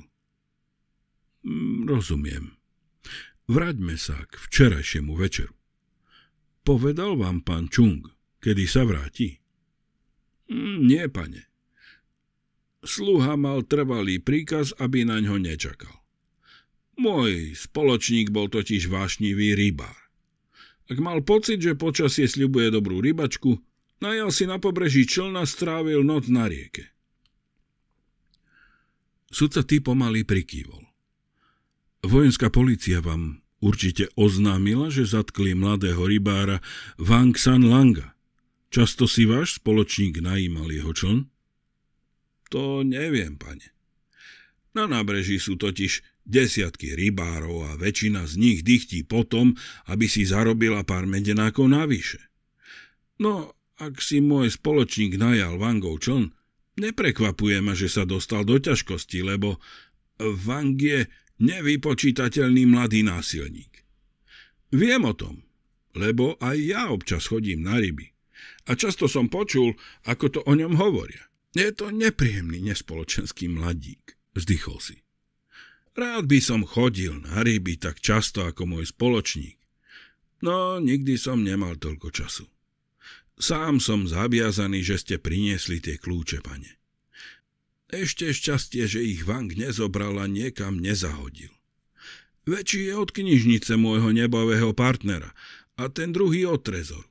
Mm, rozumiem. Vráťme sa k včerajšiemu večeru. Povedal vám pán Čung, kedy sa vráti? Mm, nie, pane. Sluha mal trvalý príkaz, aby na ňo nečakal. Môj spoločník bol totiž vášnivý rybár. Ak mal pocit, že počasie sľubuje dobrú rybačku, najal si na pobreží člna strávil noc na rieke. Sudca ty pomaly prikývol. Vojenská policia vám určite oznámila, že zatkli mladého rybára Wang San Langa. Často si váš spoločník najímal jeho čln? To neviem, pane. Na nábreží sú totiž Desiatky rybárov a väčšina z nich dychtí potom, aby si zarobila pár medenákov navyše. No, ak si môj spoločník najal Vangov čln, neprekvapuje ma, že sa dostal do ťažkosti, lebo Vang je nevypočítateľný mladý násilník. Viem o tom, lebo aj ja občas chodím na ryby. A často som počul, ako to o ňom hovoria. Je to nepríjemný nespoločenský mladík, vzdychol si. Rád by som chodil na ryby tak často ako môj spoločník, no nikdy som nemal toľko času. Sám som zabiazaný, že ste priniesli tie kľúče, pane. Ešte šťastie, že ich Vang nezobral a niekam nezahodil. Väčší je od knižnice môjho nebavého partnera a ten druhý od trezoru.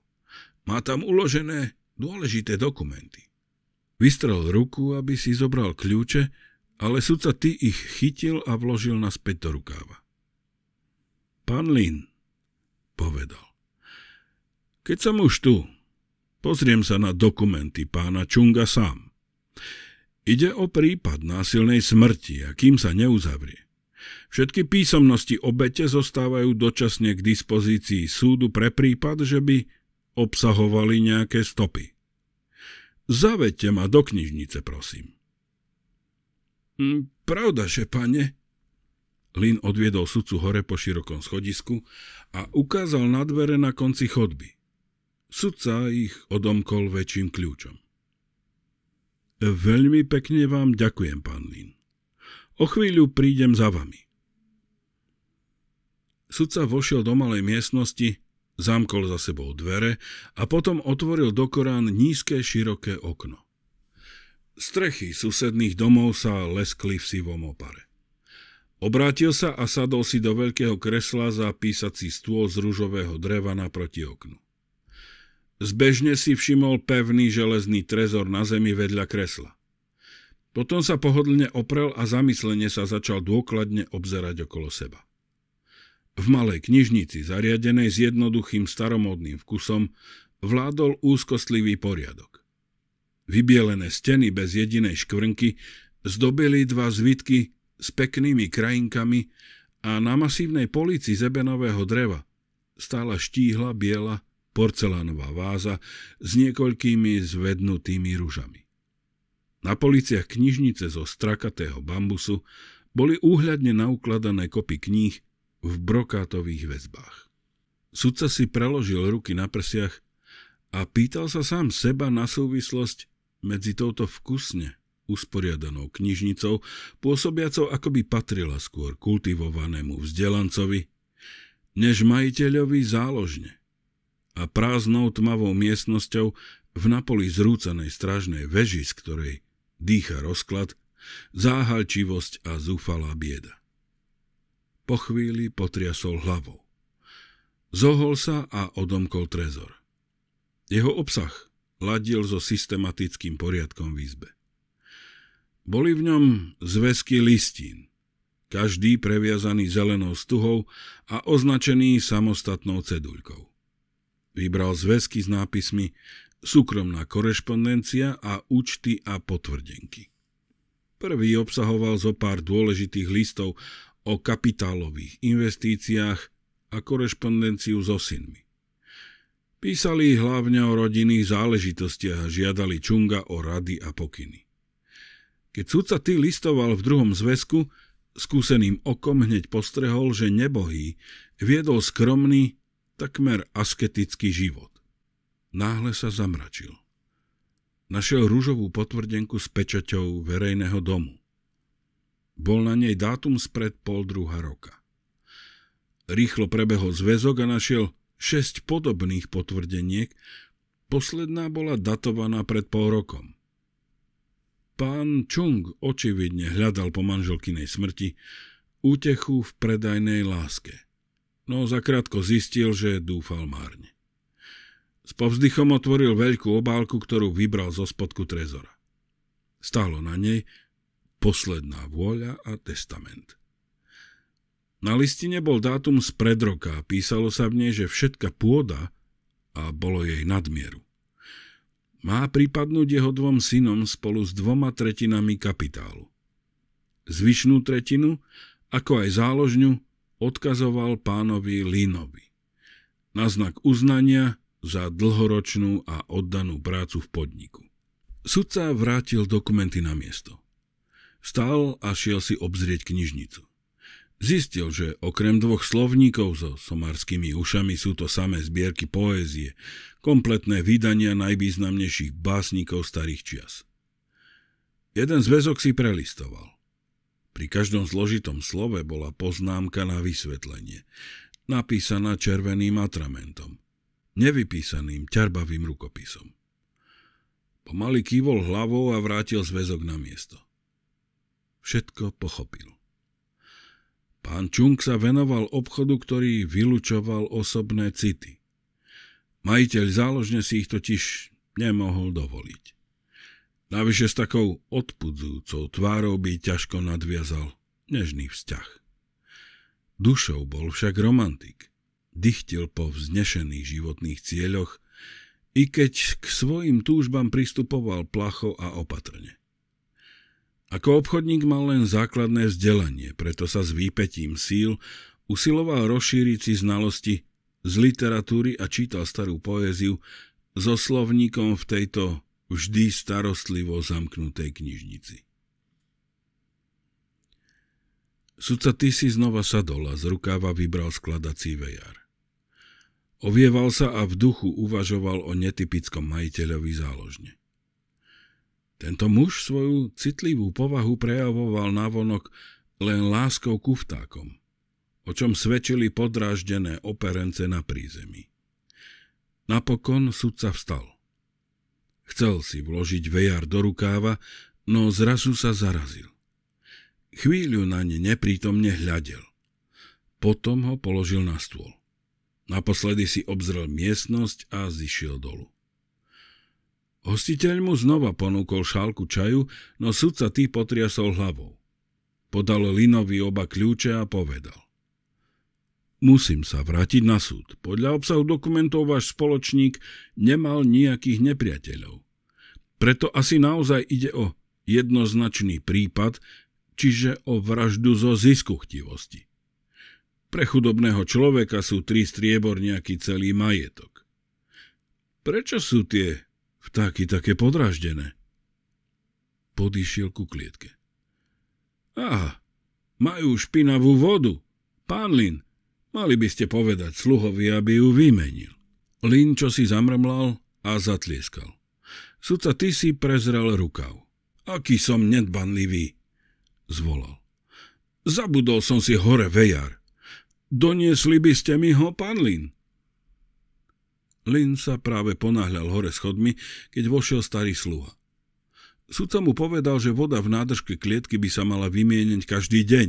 Má tam uložené dôležité dokumenty. Vystrel ruku, aby si zobral kľúče, ale sudca ty ich chytil a vložil naspäť do rukáva. Pán Lin, povedal. Keď som už tu, pozriem sa na dokumenty pána Čunga sám. Ide o prípad násilnej smrti a kým sa neuzavrie. Všetky písomnosti obete zostávajú dočasne k dispozícii súdu pre prípad, že by obsahovali nejaké stopy. Zavete ma do knižnice, prosím. Hm, pravda, že pane? Lin odviedol sudcu hore po širokom schodisku a ukázal na dvere na konci chodby. Sudca ich odomkol väčším kľúčom. Veľmi pekne vám ďakujem, pán Lin. O chvíľu prídem za vami. Sudca vošiel do malej miestnosti, zamkol za sebou dvere a potom otvoril dokorán nízke široké okno. Strechy susedných domov sa leskli v sivom opare. Obrátil sa a sadol si do veľkého kresla za písací stôl z rúžového dreva naproti oknu. Zbežne si všimol pevný železný trezor na zemi vedľa kresla. Potom sa pohodlne oprel a zamyslene sa začal dôkladne obzerať okolo seba. V malej knižnici, zariadenej s jednoduchým staromodným vkusom, vládol úzkostlivý poriadok. Vybielené steny bez jedinej škvrnky zdobili dva zvitky s peknými krajinkami a na masívnej polici zebenového dreva stála štíhla biela porcelánová váza s niekoľkými zvednutými ružami. Na policiach knižnice zo strakatého bambusu boli úhľadne naukladané kopy kníh v brokátových väzbách. Sudca si preložil ruky na prsiach a pýtal sa sám seba na súvislosť medzi touto vkusne usporiadanou knižnicou, pôsobiacou akoby patrila skôr kultivovanému vzdelancovi, než majiteľovi záložne. A prázdnou tmavou miestnosťou v napoli zrúcanej stražnej veži, z ktorej dýcha rozklad, záhalčivosť a zúfalá bieda. Po chvíli potriasol hlavou. Zohol sa a odomkol trezor. Jeho obsah ladil so systematickým poriadkom v izbe. Boli v ňom zväzky listín, každý previazaný zelenou stuhou a označený samostatnou ceduľkou. Vybral zväzky s nápismi súkromná korešpondencia a účty a potvrdenky. Prvý obsahoval zo pár dôležitých listov o kapitálových investíciách a korešpondenciu so synmi. Písali hlavne o rodinných záležitostiach a žiadali Čunga o rady a pokyny. Keď sudca Ty listoval v druhom zväzku, skúseným okom hneď postrehol, že nebohý viedol skromný, takmer asketický život. Náhle sa zamračil. Našiel rúžovú potvrdenku s pečaťou verejného domu. Bol na nej dátum spred pol druhá roka. Rýchlo prebehol zväzok a našiel šesť podobných potvrdeniek, posledná bola datovaná pred pol rokom. Pán Chung očividne hľadal po manželkynej smrti útechu v predajnej láske, no zakrátko zistil, že dúfal márne. S povzdychom otvoril veľkú obálku, ktorú vybral zo spodku trezora. Stálo na nej posledná vôľa a testament. Na listine bol dátum z predroka, a písalo sa v nej, že všetka pôda a bolo jej nadmieru. Má prípadnúť jeho dvom synom spolu s dvoma tretinami kapitálu. Zvyšnú tretinu, ako aj záložňu, odkazoval pánovi Línovi. Na znak uznania za dlhoročnú a oddanú prácu v podniku. Sudca vrátil dokumenty na miesto. Stál a šiel si obzrieť knižnicu. Zistil, že okrem dvoch slovníkov so somarskými ušami sú to samé zbierky poézie, kompletné vydania najvýznamnejších básnikov starých čias. Jeden zväzok si prelistoval. Pri každom zložitom slove bola poznámka na vysvetlenie, napísaná červeným atramentom, nevypísaným ťarbavým rukopisom. Pomaly kývol hlavou a vrátil zväzok na miesto. Všetko pochopil. Pán Čung sa venoval obchodu, ktorý vylúčoval osobné city. Majiteľ záložne si ich totiž nemohol dovoliť. Navyše s takou odpudzujúcou tvárou by ťažko nadviazal nežný vzťah. Dušou bol však romantik. Dychtil po vznešených životných cieľoch, i keď k svojim túžbám pristupoval placho a opatrne. Ako obchodník mal len základné vzdelanie, preto sa s výpetím síl usiloval rozšíriť si znalosti z literatúry a čítal starú poéziu so slovníkom v tejto vždy starostlivo zamknutej knižnici. Sudca ty si znova sadol a z rukáva vybral skladací vejar. Ovieval sa a v duchu uvažoval o netypickom majiteľovi záložne. Tento muž svoju citlivú povahu prejavoval navonok len láskou ku vtákom, o čom svedčili podráždené operence na prízemí. Napokon sudca vstal. Chcel si vložiť vejar do rukáva, no zrazu sa zarazil. Chvíľu na ne neprítomne hľadel. Potom ho položil na stôl. Naposledy si obzrel miestnosť a zišiel dolu. Hostiteľ mu znova ponúkol šálku čaju, no sudca tý potriasol hlavou. Podal Linovi oba kľúče a povedal. Musím sa vrátiť na súd. Podľa obsahu dokumentov váš spoločník nemal nejakých nepriateľov. Preto asi naozaj ide o jednoznačný prípad, čiže o vraždu zo ziskuchtivosti. Pre chudobného človeka sú tri nejaký celý majetok. Prečo sú tie Vtáky také podraždené. Podišiel ku klietke. Aha, majú špinavú vodu. Pán Lin, mali by ste povedať sluhovi, aby ju vymenil. Lin čo si zamrmlal a zatlieskal. Sudca ty si prezrel rukav. Aký som nedbanlivý, zvolal. Zabudol som si hore vejar. Doniesli by ste mi ho, pán Lin. Lin sa práve ponáhľal hore schodmi, keď vošiel starý sluha. Sudca mu povedal, že voda v nádržke klietky by sa mala vymieňať každý deň,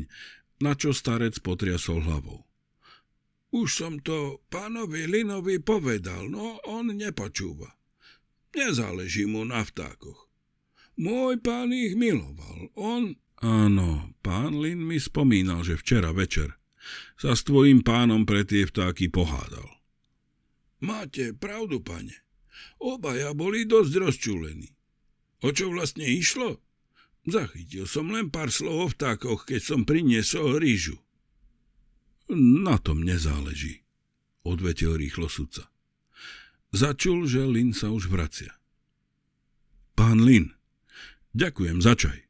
na čo starec potriasol hlavou. Už som to pánovi Linovi povedal, no on nepočúva. Nezáleží mu na vtákoch. Môj pán ich miloval, on... Áno, pán Lin mi spomínal, že včera večer sa s tvojim pánom pre tie vtáky pohádal. Máte pravdu, pane. Obaja boli dosť rozčúlení. O čo vlastne išlo? Zachytil som len pár slov o vtákoch, keď som priniesol rýžu. Na tom nezáleží, odvetil rýchlo sudca. Začul, že Lin sa už vracia. Pán Lin, ďakujem za čaj.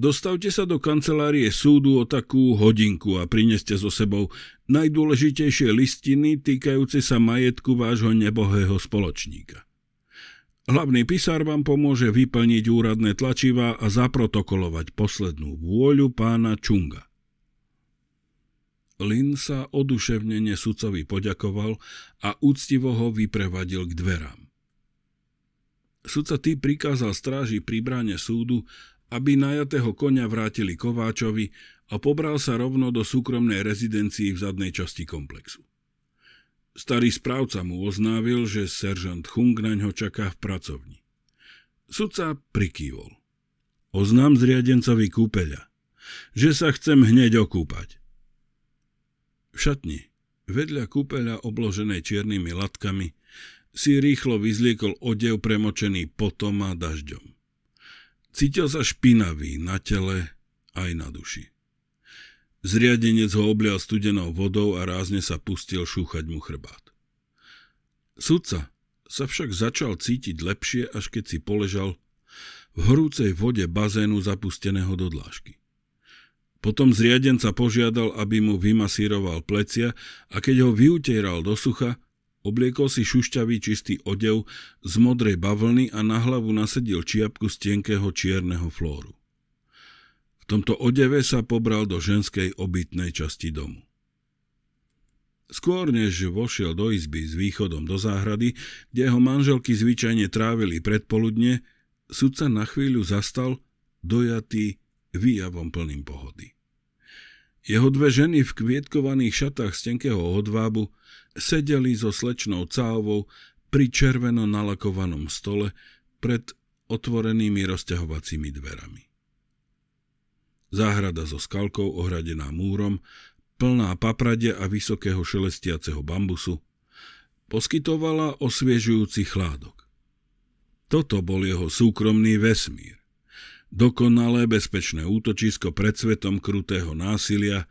Dostavte sa do kancelárie súdu o takú hodinku a prineste so sebou najdôležitejšie listiny týkajúce sa majetku vášho nebohého spoločníka. Hlavný pisár vám pomôže vyplniť úradné tlačiva a zaprotokolovať poslednú vôľu pána Čunga. Lin sa oduševnene sudcovi poďakoval a úctivo ho vyprevadil k dverám. Sudca Ty prikázal stráži pri bráne súdu, aby najatého konia vrátili Kováčovi a pobral sa rovno do súkromnej rezidencii v zadnej časti komplexu. Starý správca mu oznávil, že seržant Chung na ňo čaká v pracovni. Sudca prikývol. Oznám zriadencovi kúpeľa, že sa chcem hneď okúpať. V šatni, vedľa kúpeľa obloženej čiernymi latkami, si rýchlo vyzliekol odev premočený potom a dažďom. Cítil sa špinavý na tele aj na duši. Zriadenec ho oblial studenou vodou a rázne sa pustil šúchať mu chrbát. Sudca sa však začal cítiť lepšie, až keď si poležal v horúcej vode bazénu zapusteného do dlážky. Potom zriadenca požiadal, aby mu vymasíroval plecia a keď ho vyutieral do sucha, Obliekol si šušťavý čistý odev z modrej bavlny a na hlavu nasedil čiapku z tenkého čierneho flóru. V tomto odeve sa pobral do ženskej obytnej časti domu. Skôr než vošiel do izby s východom do záhrady, kde jeho manželky zvyčajne trávili predpoludne, sudca na chvíľu zastal, dojatý výjavom plným pohody. Jeho dve ženy v kvietkovaných šatách z tenkého odvábu sedeli so slečnou cávou pri červeno nalakovanom stole pred otvorenými rozťahovacími dverami. Záhrada so skalkou ohradená múrom, plná paprade a vysokého šelestiaceho bambusu, poskytovala osviežujúci chládok. Toto bol jeho súkromný vesmír. Dokonalé bezpečné útočisko pred svetom krutého násilia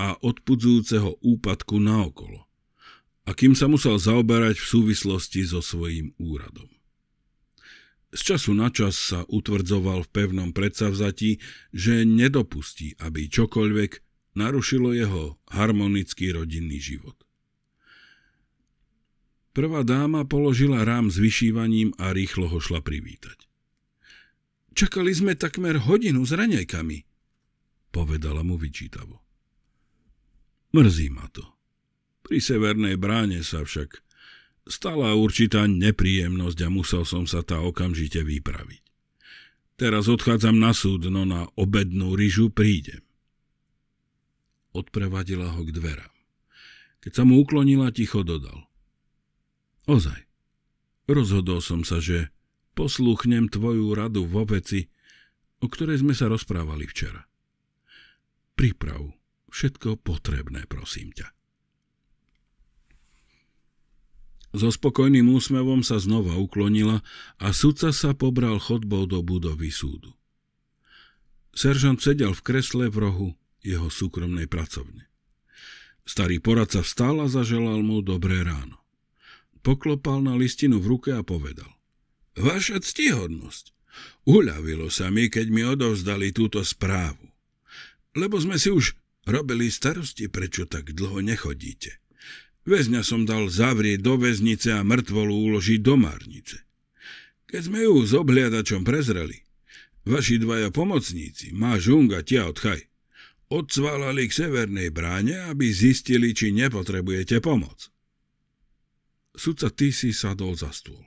a odpudzujúceho úpadku naokolo a kým sa musel zaoberať v súvislosti so svojím úradom. Z času na čas sa utvrdzoval v pevnom predsavzati, že nedopustí, aby čokoľvek narušilo jeho harmonický rodinný život. Prvá dáma položila rám s vyšívaním a rýchlo ho šla privítať. Čakali sme takmer hodinu s raňajkami, povedala mu vyčítavo. Mrzí ma to, pri severnej bráne sa však stala určitá nepríjemnosť a musel som sa tá okamžite vypraviť. Teraz odchádzam na súd, no na obednú ryžu prídem. Odprevadila ho k dverám. Keď sa mu uklonila, ticho dodal. Ozaj, rozhodol som sa, že posluchnem tvoju radu vo veci, o ktorej sme sa rozprávali včera. Priprav všetko potrebné, prosím ťa. So spokojným úsmevom sa znova uklonila a sudca sa pobral chodbou do budovy súdu. Seržant sedel v kresle v rohu jeho súkromnej pracovne. Starý poradca vstal a zaželal mu dobré ráno. Poklopal na listinu v ruke a povedal. Vaša ctihodnosť, uľavilo sa mi, keď mi odovzdali túto správu. Lebo sme si už robili starosti, prečo tak dlho nechodíte. Väzňa som dal zavrieť do väznice a mŕtvolu uložiť do márnice. Keď sme ju s obhliadačom prezreli, vaši dvaja pomocníci, má žunga Tia Odchaj, odsválali k severnej bráne, aby zistili, či nepotrebujete pomoc. Sudca Tisi sadol za stôl.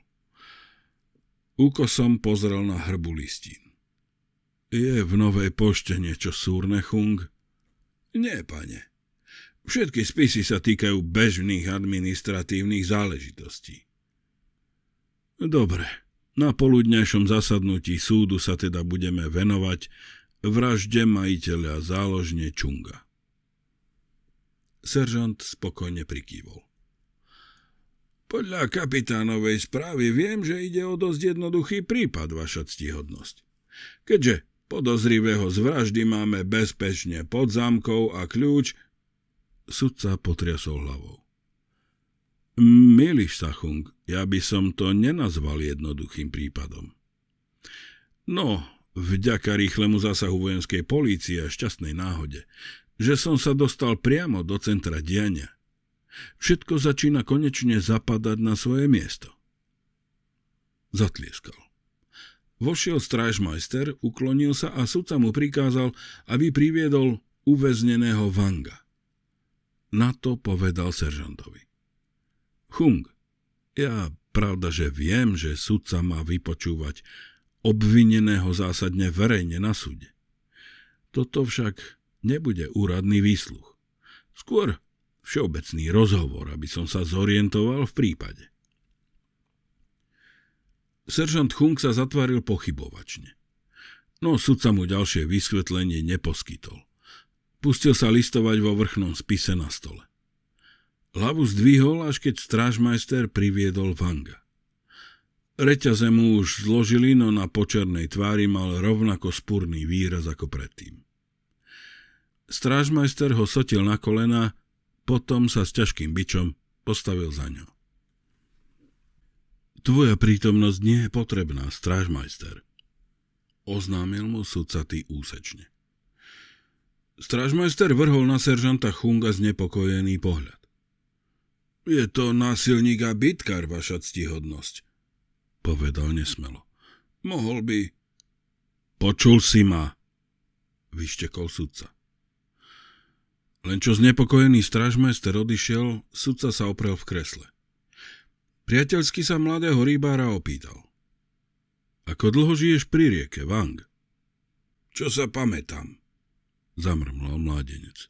Úkosom pozrel na hrbu listín. Je v novej pošte niečo súrne, Chung? Nie, pane. Všetky spisy sa týkajú bežných administratívnych záležitostí. Dobre, na poludnejšom zasadnutí súdu sa teda budeme venovať vražde majiteľa záložne Čunga. Seržant spokojne prikývol. Podľa kapitánovej správy viem, že ide o dosť jednoduchý prípad, vaša ctihodnosť. Keďže podozrivého z vraždy máme bezpečne pod zámkou a kľúč, Sudca potriasol hlavou. Miliš sa, Chung, ja by som to nenazval jednoduchým prípadom. No, vďaka rýchlemu zásahu vojenskej polície a šťastnej náhode, že som sa dostal priamo do centra diania. Všetko začína konečne zapadať na svoje miesto. Zatlieskal. Vošiel strážmajster, uklonil sa a sudca mu prikázal, aby priviedol uväzneného Vanga. Na to povedal seržantovi. Chung, ja pravda, že viem, že sudca má vypočúvať obvineného zásadne verejne na súde. Toto však nebude úradný výsluch. Skôr všeobecný rozhovor, aby som sa zorientoval v prípade. Seržant Chung sa zatvaril pochybovačne. No sudca mu ďalšie vysvetlenie neposkytol. Pustil sa listovať vo vrchnom spise na stole. Hlavu zdvihol, až keď strážmajster priviedol Vanga. Reťaze mu už zložili, no na počernej tvári mal rovnako spúrny výraz ako predtým. Strážmajster ho sotil na kolena, potom sa s ťažkým bičom postavil za ňo. Tvoja prítomnosť nie je potrebná, strážmajster, oznámil mu sudcatý úsečne. Stražmajster vrhol na seržanta Chunga znepokojený pohľad. Je to násilník a bytkár, vaša ctihodnosť, povedal nesmelo. Mohol by... Počul si ma, vyštekol sudca. Len čo znepokojený stražmajster odišiel, sudca sa oprel v kresle. Priateľsky sa mladého rybára opýtal. Ako dlho žiješ pri rieke, Wang? Čo sa pamätám? zamrmlal mládenec.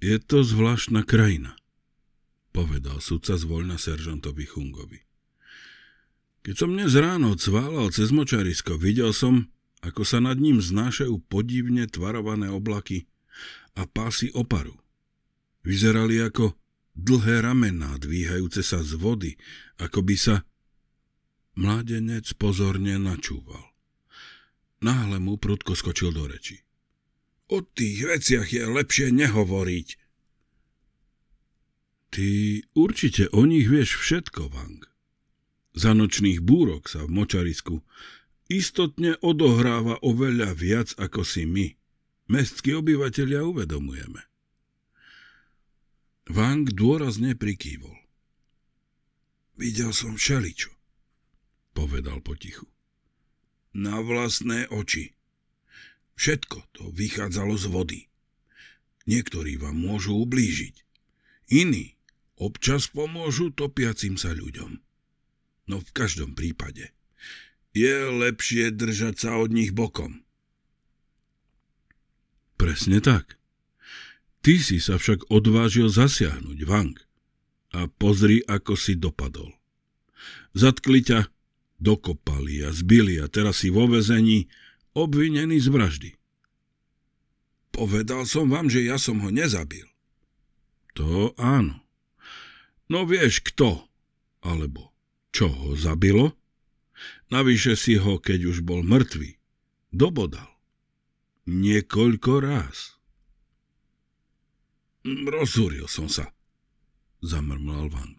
Je to zvláštna krajina, povedal sudca zvoľna seržantovi Chungovi. Keď som dnes ráno cválal cez močarisko, videl som, ako sa nad ním znášajú podivne tvarované oblaky a pásy oparu. Vyzerali ako dlhé ramená dvíhajúce sa z vody, ako by sa... Mládenec pozorne načúval. Náhle mu prudko skočil do reči. O tých veciach je lepšie nehovoriť. Ty určite o nich vieš všetko, Vang. Za nočných búrok sa v močarisku istotne odohráva oveľa viac ako si my, mestskí obyvateľia, uvedomujeme. Vang dôrazne prikývol. Videl som všeličo, povedal potichu. Na vlastné oči. Všetko to vychádzalo z vody. Niektorí vám môžu ublížiť. Iní občas pomôžu topiacim sa ľuďom. No v každom prípade je lepšie držať sa od nich bokom. Presne tak. Ty si sa však odvážil zasiahnuť, Vang. A pozri, ako si dopadol. Zatkli ťa, dokopali a zbili a teraz si vo vezení obvinený z vraždy. Povedal som vám, že ja som ho nezabil. To áno. No vieš kto, alebo čo ho zabilo? Navyše si ho, keď už bol mŕtvý, dobodal. Niekoľko raz. Rozúril som sa, zamrmlal Vang.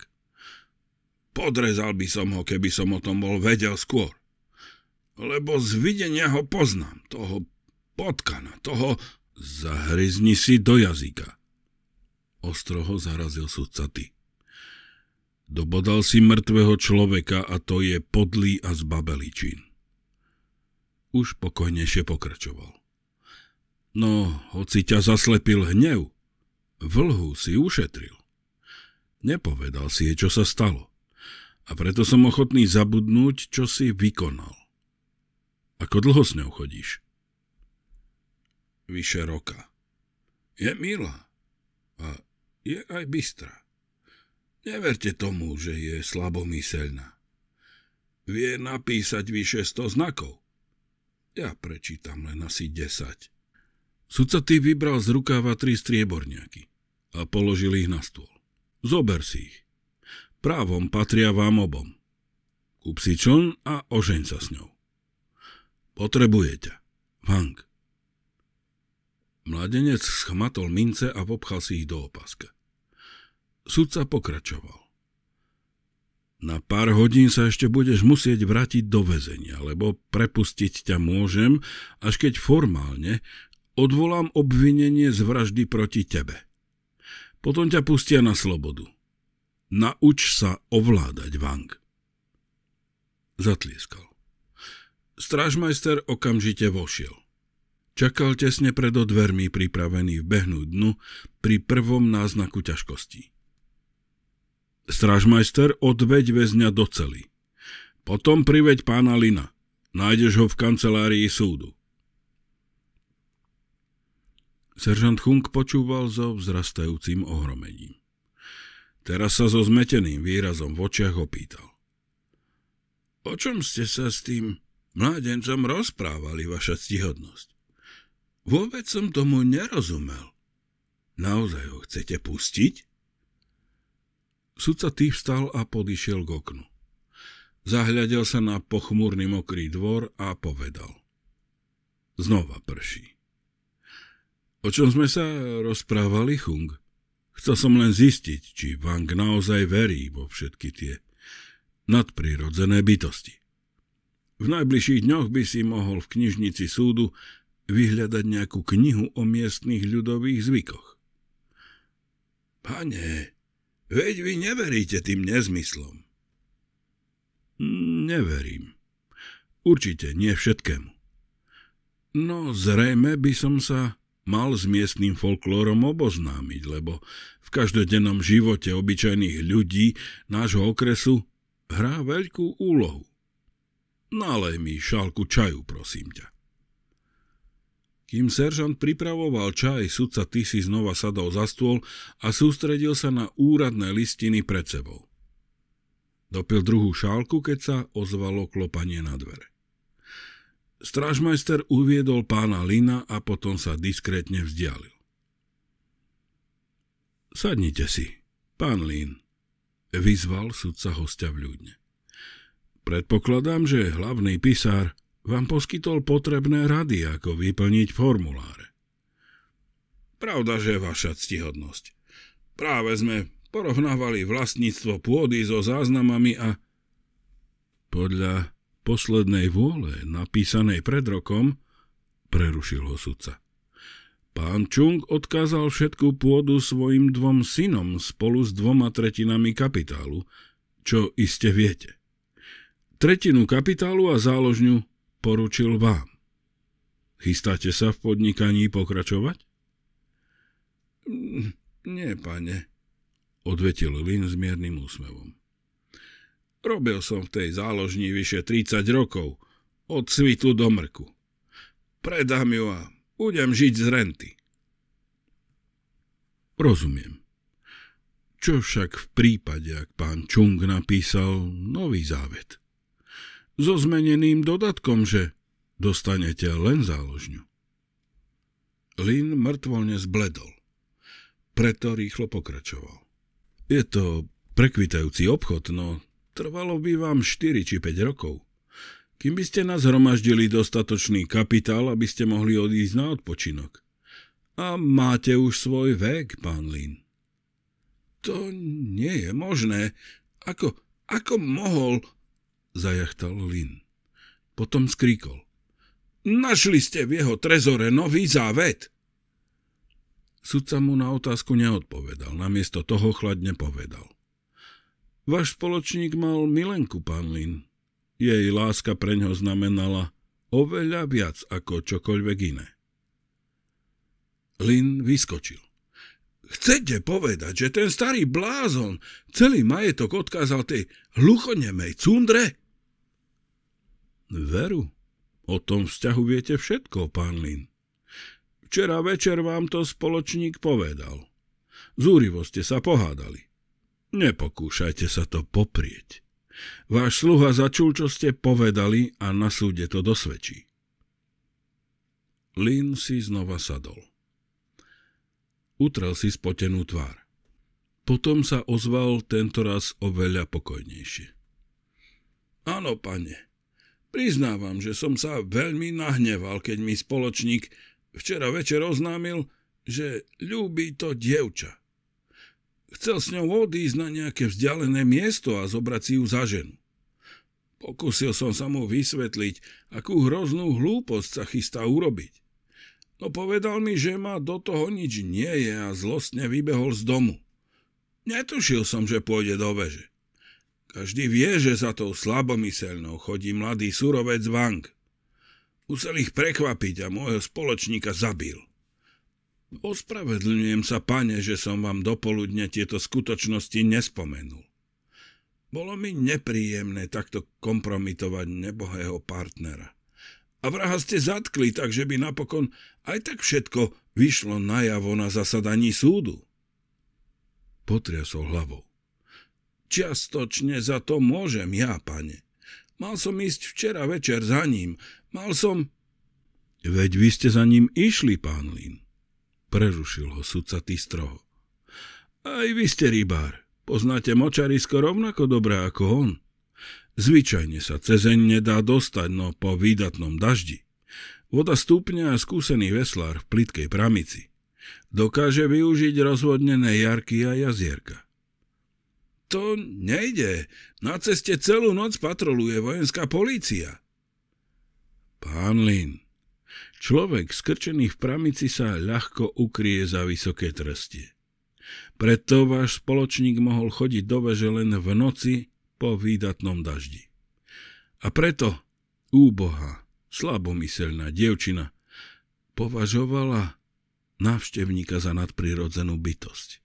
Podrezal by som ho, keby som o tom bol vedel skôr lebo z videnia ho poznám, toho potkana, toho... Zahryzni si do jazyka. Ostro ho zarazil sudca ty. Dobodal si mŕtvého človeka a to je podlý a zbabelý čin. Už pokojnejšie pokračoval. No, hoci ťa zaslepil hnev, vlhu si ušetril. Nepovedal si jej, čo sa stalo. A preto som ochotný zabudnúť, čo si vykonal. Ako dlho s ňou chodíš? Vyše roka. Je milá a je aj bystrá. Neverte tomu, že je slabomyselná. Vie napísať vyše 100 znakov. Ja prečítam len asi 10. Sudca ty vybral z rukáva tri strieborňaky a položil ich na stôl. Zober si ich. Právom patria vám obom. Kúp si čln a ožeň sa s ňou. Potrebuje ťa. Vang. Mladenec schmatol mince a popchal si ich do opaska. Sudca pokračoval. Na pár hodín sa ešte budeš musieť vrátiť do väzenia, lebo prepustiť ťa môžem, až keď formálne odvolám obvinenie z vraždy proti tebe. Potom ťa pustia na slobodu. Nauč sa ovládať Vang. Zatlieskal. Strážmajster okamžite vošiel. Čakal tesne pred dvermi pripravený vbehnúť dnu pri prvom náznaku ťažkosti. Strážmajster odveď väzňa do cely. Potom priveď pána Lina. Nájdeš ho v kancelárii súdu. Seržant Chung počúval so vzrastajúcim ohromením. Teraz sa so zmeteným výrazom v očiach opýtal. O čom ste sa s tým Mládencom rozprávali vaša ctihodnosť. Vôbec som tomu nerozumel. Naozaj ho chcete pustiť? Sudca tý vstal a podišiel k oknu. Zahľadel sa na pochmúrny mokrý dvor a povedal. Znova prší. O čom sme sa rozprávali, Chung? Chcel som len zistiť, či Wang naozaj verí vo všetky tie nadprirodzené bytosti. V najbližších dňoch by si mohol v knižnici súdu vyhľadať nejakú knihu o miestnych ľudových zvykoch. Pane, veď vy neveríte tým nezmyslom. Neverím. Určite nie všetkému. No zrejme by som sa mal s miestnym folklórom oboznámiť, lebo v každodennom živote obyčajných ľudí nášho okresu hrá veľkú úlohu. Nalej mi šálku čaju, prosím ťa. Kým seržant pripravoval čaj, sudca Tisi znova sadol za stôl a sústredil sa na úradné listiny pred sebou. Dopil druhú šálku, keď sa ozvalo klopanie na dvere. Strážmajster uviedol pána Lina a potom sa diskrétne vzdialil. Sadnite si, pán Lin, vyzval sudca hostia v ľudne. Predpokladám, že hlavný pisár vám poskytol potrebné rady, ako vyplniť formuláre. Pravda, že vaša ctihodnosť. Práve sme porovnávali vlastníctvo pôdy so záznamami a... Podľa poslednej vôle, napísanej pred rokom, prerušil ho sudca. Pán Čung odkázal všetku pôdu svojim dvom synom spolu s dvoma tretinami kapitálu, čo iste viete. Tretinu kapitálu a záložňu poručil vám. Chystáte sa v podnikaní pokračovať? Mm, nie, pane, odvetil Lin s miernym úsmevom. Robil som v tej záložni vyše 30 rokov, od svitu do mrku. Predám ju a budem žiť z renty. Rozumiem. Čo však v prípade, ak pán Čung napísal nový závet? so zmeneným dodatkom, že dostanete len záložňu. Lin mŕtvolne zbledol. Preto rýchlo pokračoval. Je to prekvitajúci obchod, no trvalo by vám 4 či 5 rokov. Kým by ste nás dostatočný kapitál, aby ste mohli odísť na odpočinok. A máte už svoj vek, pán Lin. To nie je možné. Ako, ako mohol zajachtal Lin. Potom skríkol. Našli ste v jeho trezore nový závet? Sudca mu na otázku neodpovedal, namiesto toho chladne povedal. Váš spoločník mal milenku, pán Lin. Jej láska pre ňo znamenala oveľa viac ako čokoľvek iné. Lin vyskočil. Chcete povedať, že ten starý blázon celý majetok odkázal tej hluchonemej cundre? Veru, o tom vzťahu viete všetko, pán Lin. Včera večer vám to spoločník povedal. Zúrivo ste sa pohádali. Nepokúšajte sa to poprieť. Váš sluha začul, čo ste povedali a na súde to dosvedčí. Lin si znova sadol. Utrel si spotenú tvár. Potom sa ozval tentoraz oveľa pokojnejšie. Áno, pane, Priznávam, že som sa veľmi nahneval, keď mi spoločník včera večer oznámil, že ľúbi to dievča. Chcel s ňou odísť na nejaké vzdialené miesto a zobrať si ju za ženu. Pokúsil som sa mu vysvetliť, akú hroznú hlúposť sa chystá urobiť. No povedal mi, že ma do toho nič nie je a zlostne vybehol z domu. Netušil som, že pôjde do veže. Každý vie, že za tou slabomyselnou chodí mladý surovec Vang. Musel ich prekvapiť a môjho spoločníka zabil. Ospravedlňujem sa, pane, že som vám dopoludne tieto skutočnosti nespomenul. Bolo mi nepríjemné takto kompromitovať nebohého partnera. A vraha ste zatkli, takže by napokon aj tak všetko vyšlo najavo na zasadaní súdu. Potriasol hlavou. Čiastočne za to môžem ja, pane. Mal som ísť včera večer za ním. Mal som... Veď vy ste za ním išli, pán Lin. Prerušil ho sudca stroho. Aj vy ste rybár. Poznáte močarisko rovnako dobre ako on. Zvyčajne sa cezeň nedá dostať, no po výdatnom daždi. Voda stúpňa a skúsený veslár v plitkej pramici. Dokáže využiť rozvodnené jarky a jazierka to nejde. Na ceste celú noc patroluje vojenská polícia. Pán Lin, človek skrčený v pramici sa ľahko ukrie za vysoké trstie. Preto váš spoločník mohol chodiť do veže len v noci po výdatnom daždi. A preto úboha, slabomyselná dievčina považovala návštevníka za nadprirodzenú bytosť.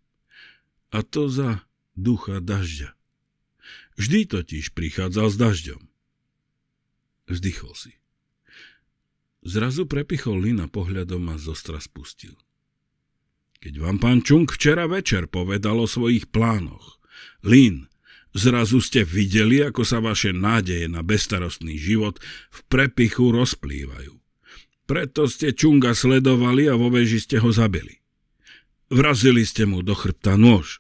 A to za ducha dažďa. Vždy totiž prichádzal s dažďom. Vzdychol si. Zrazu prepichol Lina pohľadom a zostra spustil. Keď vám pán Čung včera večer povedal o svojich plánoch, Lin, zrazu ste videli, ako sa vaše nádeje na bestarostný život v prepichu rozplývajú. Preto ste Čunga sledovali a vo veži ste ho zabili. Vrazili ste mu do chrbta nôž.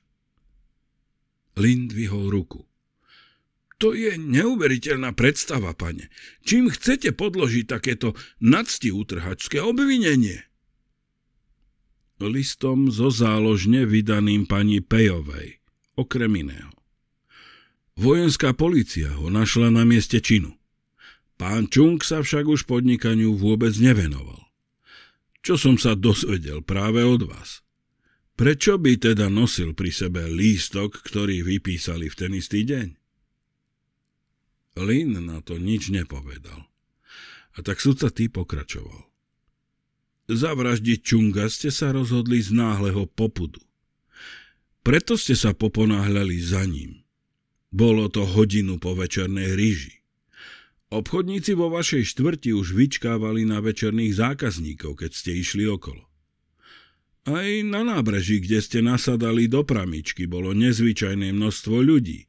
Lin dvihol ruku. To je neuveriteľná predstava, pane. Čím chcete podložiť takéto nadsti utrhačské obvinenie? Listom zo záložne vydaným pani Pejovej, okrem iného. Vojenská policia ho našla na mieste činu. Pán Čung sa však už podnikaniu vôbec nevenoval. Čo som sa dozvedel práve od vás – Prečo by teda nosil pri sebe lístok, ktorý vypísali v ten istý deň? Lin na to nič nepovedal. A tak sudca tý pokračoval. Zavraždiť Čunga ste sa rozhodli z náhleho popudu. Preto ste sa poponáhľali za ním. Bolo to hodinu po večernej ríži. Obchodníci vo vašej štvrti už vyčkávali na večerných zákazníkov, keď ste išli okolo. Aj na nábreží, kde ste nasadali do pramičky, bolo nezvyčajné množstvo ľudí,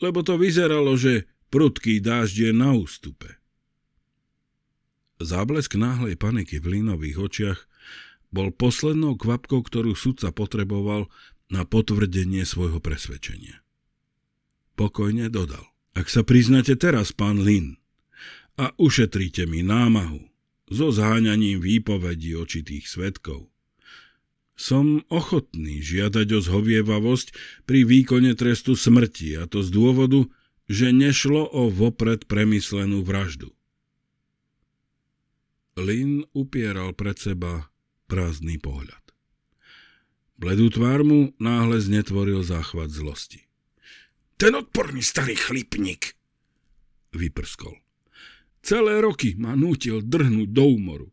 lebo to vyzeralo, že prudký dážď je na ústupe. Záblesk náhlej paniky v línových očiach bol poslednou kvapkou, ktorú sudca potreboval na potvrdenie svojho presvedčenia. Pokojne dodal. Ak sa priznáte teraz, pán Lin, a ušetríte mi námahu so zháňaním výpovedí očitých svetkov, som ochotný žiadať o zhovievavosť pri výkone trestu smrti, a to z dôvodu, že nešlo o vopred premyslenú vraždu. Lin upieral pred seba prázdny pohľad. Bledú tvár mu náhle znetvoril záchvat zlosti. Ten odporný starý chlipník! Vyprskol. Celé roky ma nútil drhnúť do úmoru.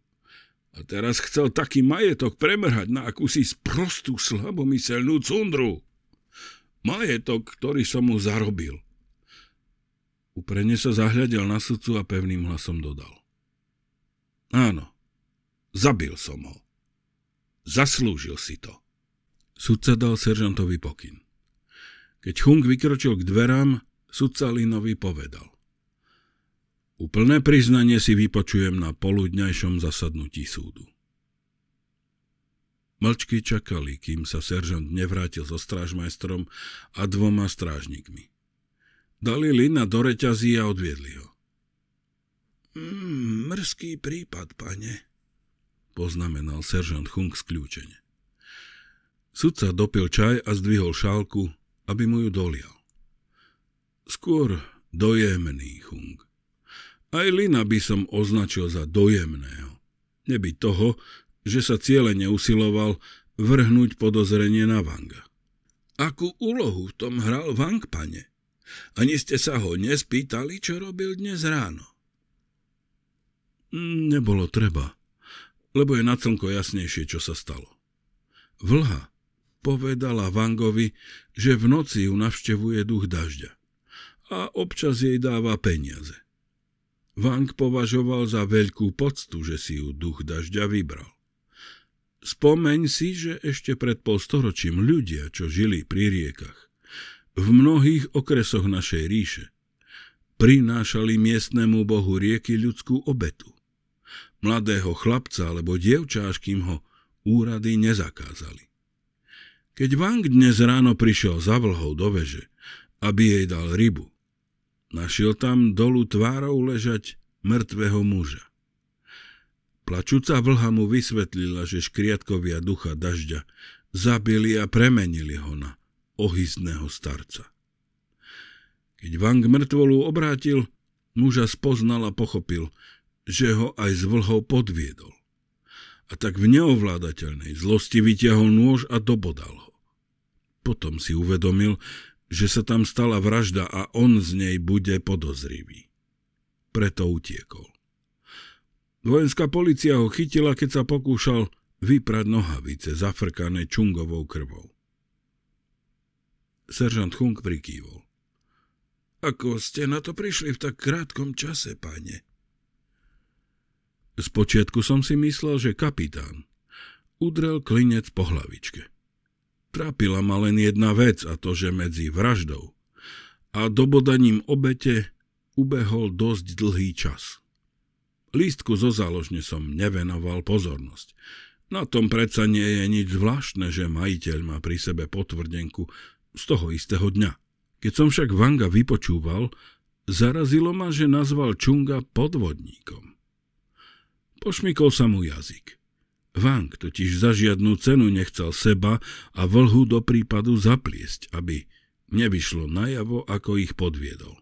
A teraz chcel taký majetok premrhať na akúsi sprostú slabomyselnú cundru. Majetok, ktorý som mu zarobil. Uprene sa zahľadil na sudcu a pevným hlasom dodal. Áno, zabil som ho. Zaslúžil si to. Sudca dal seržantovi pokyn. Keď Hung vykročil k dverám, sudca Linovi povedal. Úplné priznanie si vypočujem na poludňajšom zasadnutí súdu. Mlčky čakali, kým sa seržant nevrátil so strážmajstrom a dvoma strážnikmi. Dali Lina do reťazí a odviedli ho. Mm, mrzký prípad, pane, poznamenal seržant Hung skľúčene. Sudca dopil čaj a zdvihol šálku, aby mu ju dolial. Skôr dojemný Hung. Aj Lina by som označil za dojemného. Nebyť toho, že sa ciele neusiloval vrhnúť podozrenie na Vanga. Akú úlohu v tom hral Vang, pane? Ani ste sa ho nespýtali, čo robil dnes ráno? Mm, nebolo treba, lebo je na slnko jasnejšie, čo sa stalo. Vlha povedala Vangovi, že v noci ju navštevuje duch dažďa a občas jej dáva peniaze. Wang považoval za veľkú poctu, že si ju duch dažďa vybral. Spomeň si, že ešte pred polstoročím ľudia, čo žili pri riekach, v mnohých okresoch našej ríše, prinášali miestnemu bohu rieky ľudskú obetu. Mladého chlapca alebo dievčáš, kým ho úrady nezakázali. Keď Wang dnes ráno prišiel za vlhou do veže, aby jej dal rybu, Našiel tam dolu tvárou ležať mŕtvého muža. Plačúca vlha mu vysvetlila, že škriatkovia ducha dažďa zabili a premenili ho na ohyzného starca. Keď Vang mŕtvolu obrátil, muža spoznal a pochopil, že ho aj s vlhou podviedol. A tak v neovládateľnej zlosti vyťahol nôž a dobodal ho. Potom si uvedomil, že sa tam stala vražda a on z nej bude podozrivý. Preto utiekol. Vojenská policia ho chytila, keď sa pokúšal vyprať nohavice zafrkané čungovou krvou. Seržant Hung prikývol. Ako ste na to prišli v tak krátkom čase, pane? Spočiatku som si myslel, že kapitán udrel klinec po hlavičke. Trápila ma len jedna vec a to, že medzi vraždou a dobodaním obete ubehol dosť dlhý čas. Lístku zo záložne som nevenoval pozornosť. Na tom predsa nie je nič zvláštne, že majiteľ má pri sebe potvrdenku z toho istého dňa. Keď som však Vanga vypočúval, zarazilo ma, že nazval Čunga podvodníkom. Pošmykol sa mu jazyk. Vang totiž za žiadnu cenu nechcel seba a vlhu do prípadu zapliesť, aby nevyšlo najavo, ako ich podviedol.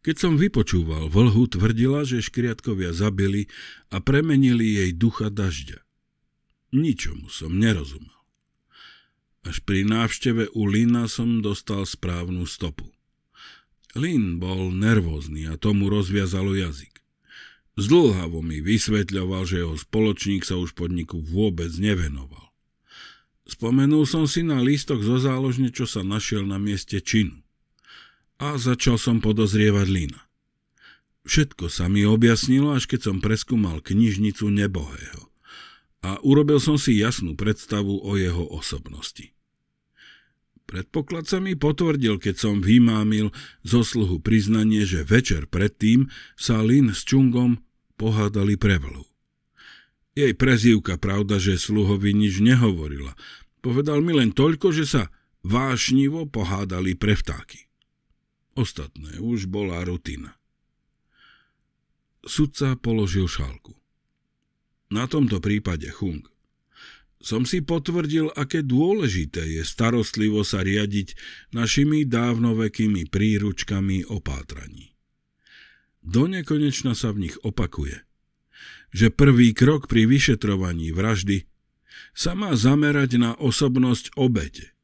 Keď som vypočúval, vlhu tvrdila, že škriatkovia zabili a premenili jej ducha dažďa. Ničomu som nerozumel. Až pri návšteve u Lina som dostal správnu stopu. Lin bol nervózny a tomu rozviazalo jazyk. Zdlhavo mi vysvetľoval, že jeho spoločník sa už podniku vôbec nevenoval. Spomenul som si na lístok zo záložne, čo sa našiel na mieste činu. A začal som podozrievať Lina. Všetko sa mi objasnilo, až keď som preskúmal knižnicu nebohého. A urobil som si jasnú predstavu o jeho osobnosti. Predpoklad sa mi potvrdil, keď som vymámil zo sluhu priznanie, že večer predtým sa Lin s Čungom pohádali vlhu. Jej prezývka pravda, že sluhovi nič nehovorila. Povedal mi len toľko, že sa vášnivo pohádali pre vtáky. Ostatné už bola rutina. Sudca položil šálku. Na tomto prípade Chung som si potvrdil, aké dôležité je starostlivo sa riadiť našimi dávnovekými príručkami o pátraní. Donekonečna sa v nich opakuje, že prvý krok pri vyšetrovaní vraždy sa má zamerať na osobnosť obete,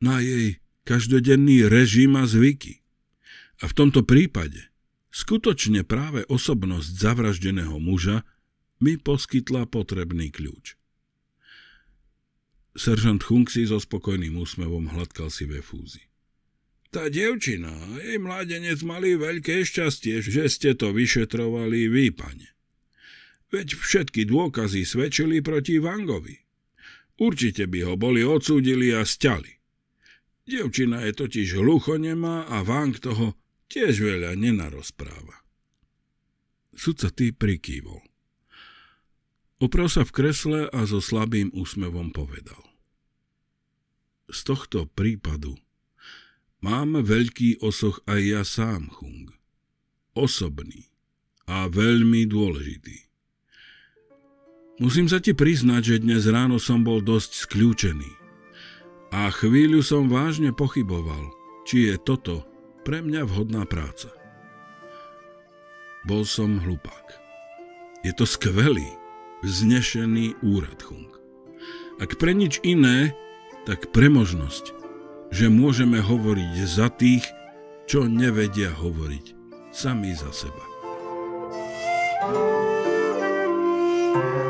na jej každodenný režim a zvyky. A v tomto prípade skutočne práve osobnosť zavraždeného muža mi poskytla potrebný kľúč. Seržant Hunksi so spokojným úsmevom hladkal si ve fúzi. Tá devčina a jej mládenec mali veľké šťastie, že ste to vyšetrovali vy, pane. Veď všetky dôkazy svedčili proti Vangovi. Určite by ho boli odsúdili a stiali. Devčina je totiž hluchonemá a Vang toho tiež veľa nenarozpráva. Sudca ty prikývol. Oprav sa v kresle a so slabým úsmevom povedal. Z tohto prípadu mám veľký osoch aj ja sám, Chung. Osobný a veľmi dôležitý. Musím sa ti priznať, že dnes ráno som bol dosť skľúčený a chvíľu som vážne pochyboval, či je toto pre mňa vhodná práca. Bol som hlupák. Je to skvelý, vznešený Chung. Ak pre nič iné, tak pre možnosť, že môžeme hovoriť za tých, čo nevedia hovoriť sami za seba. thank you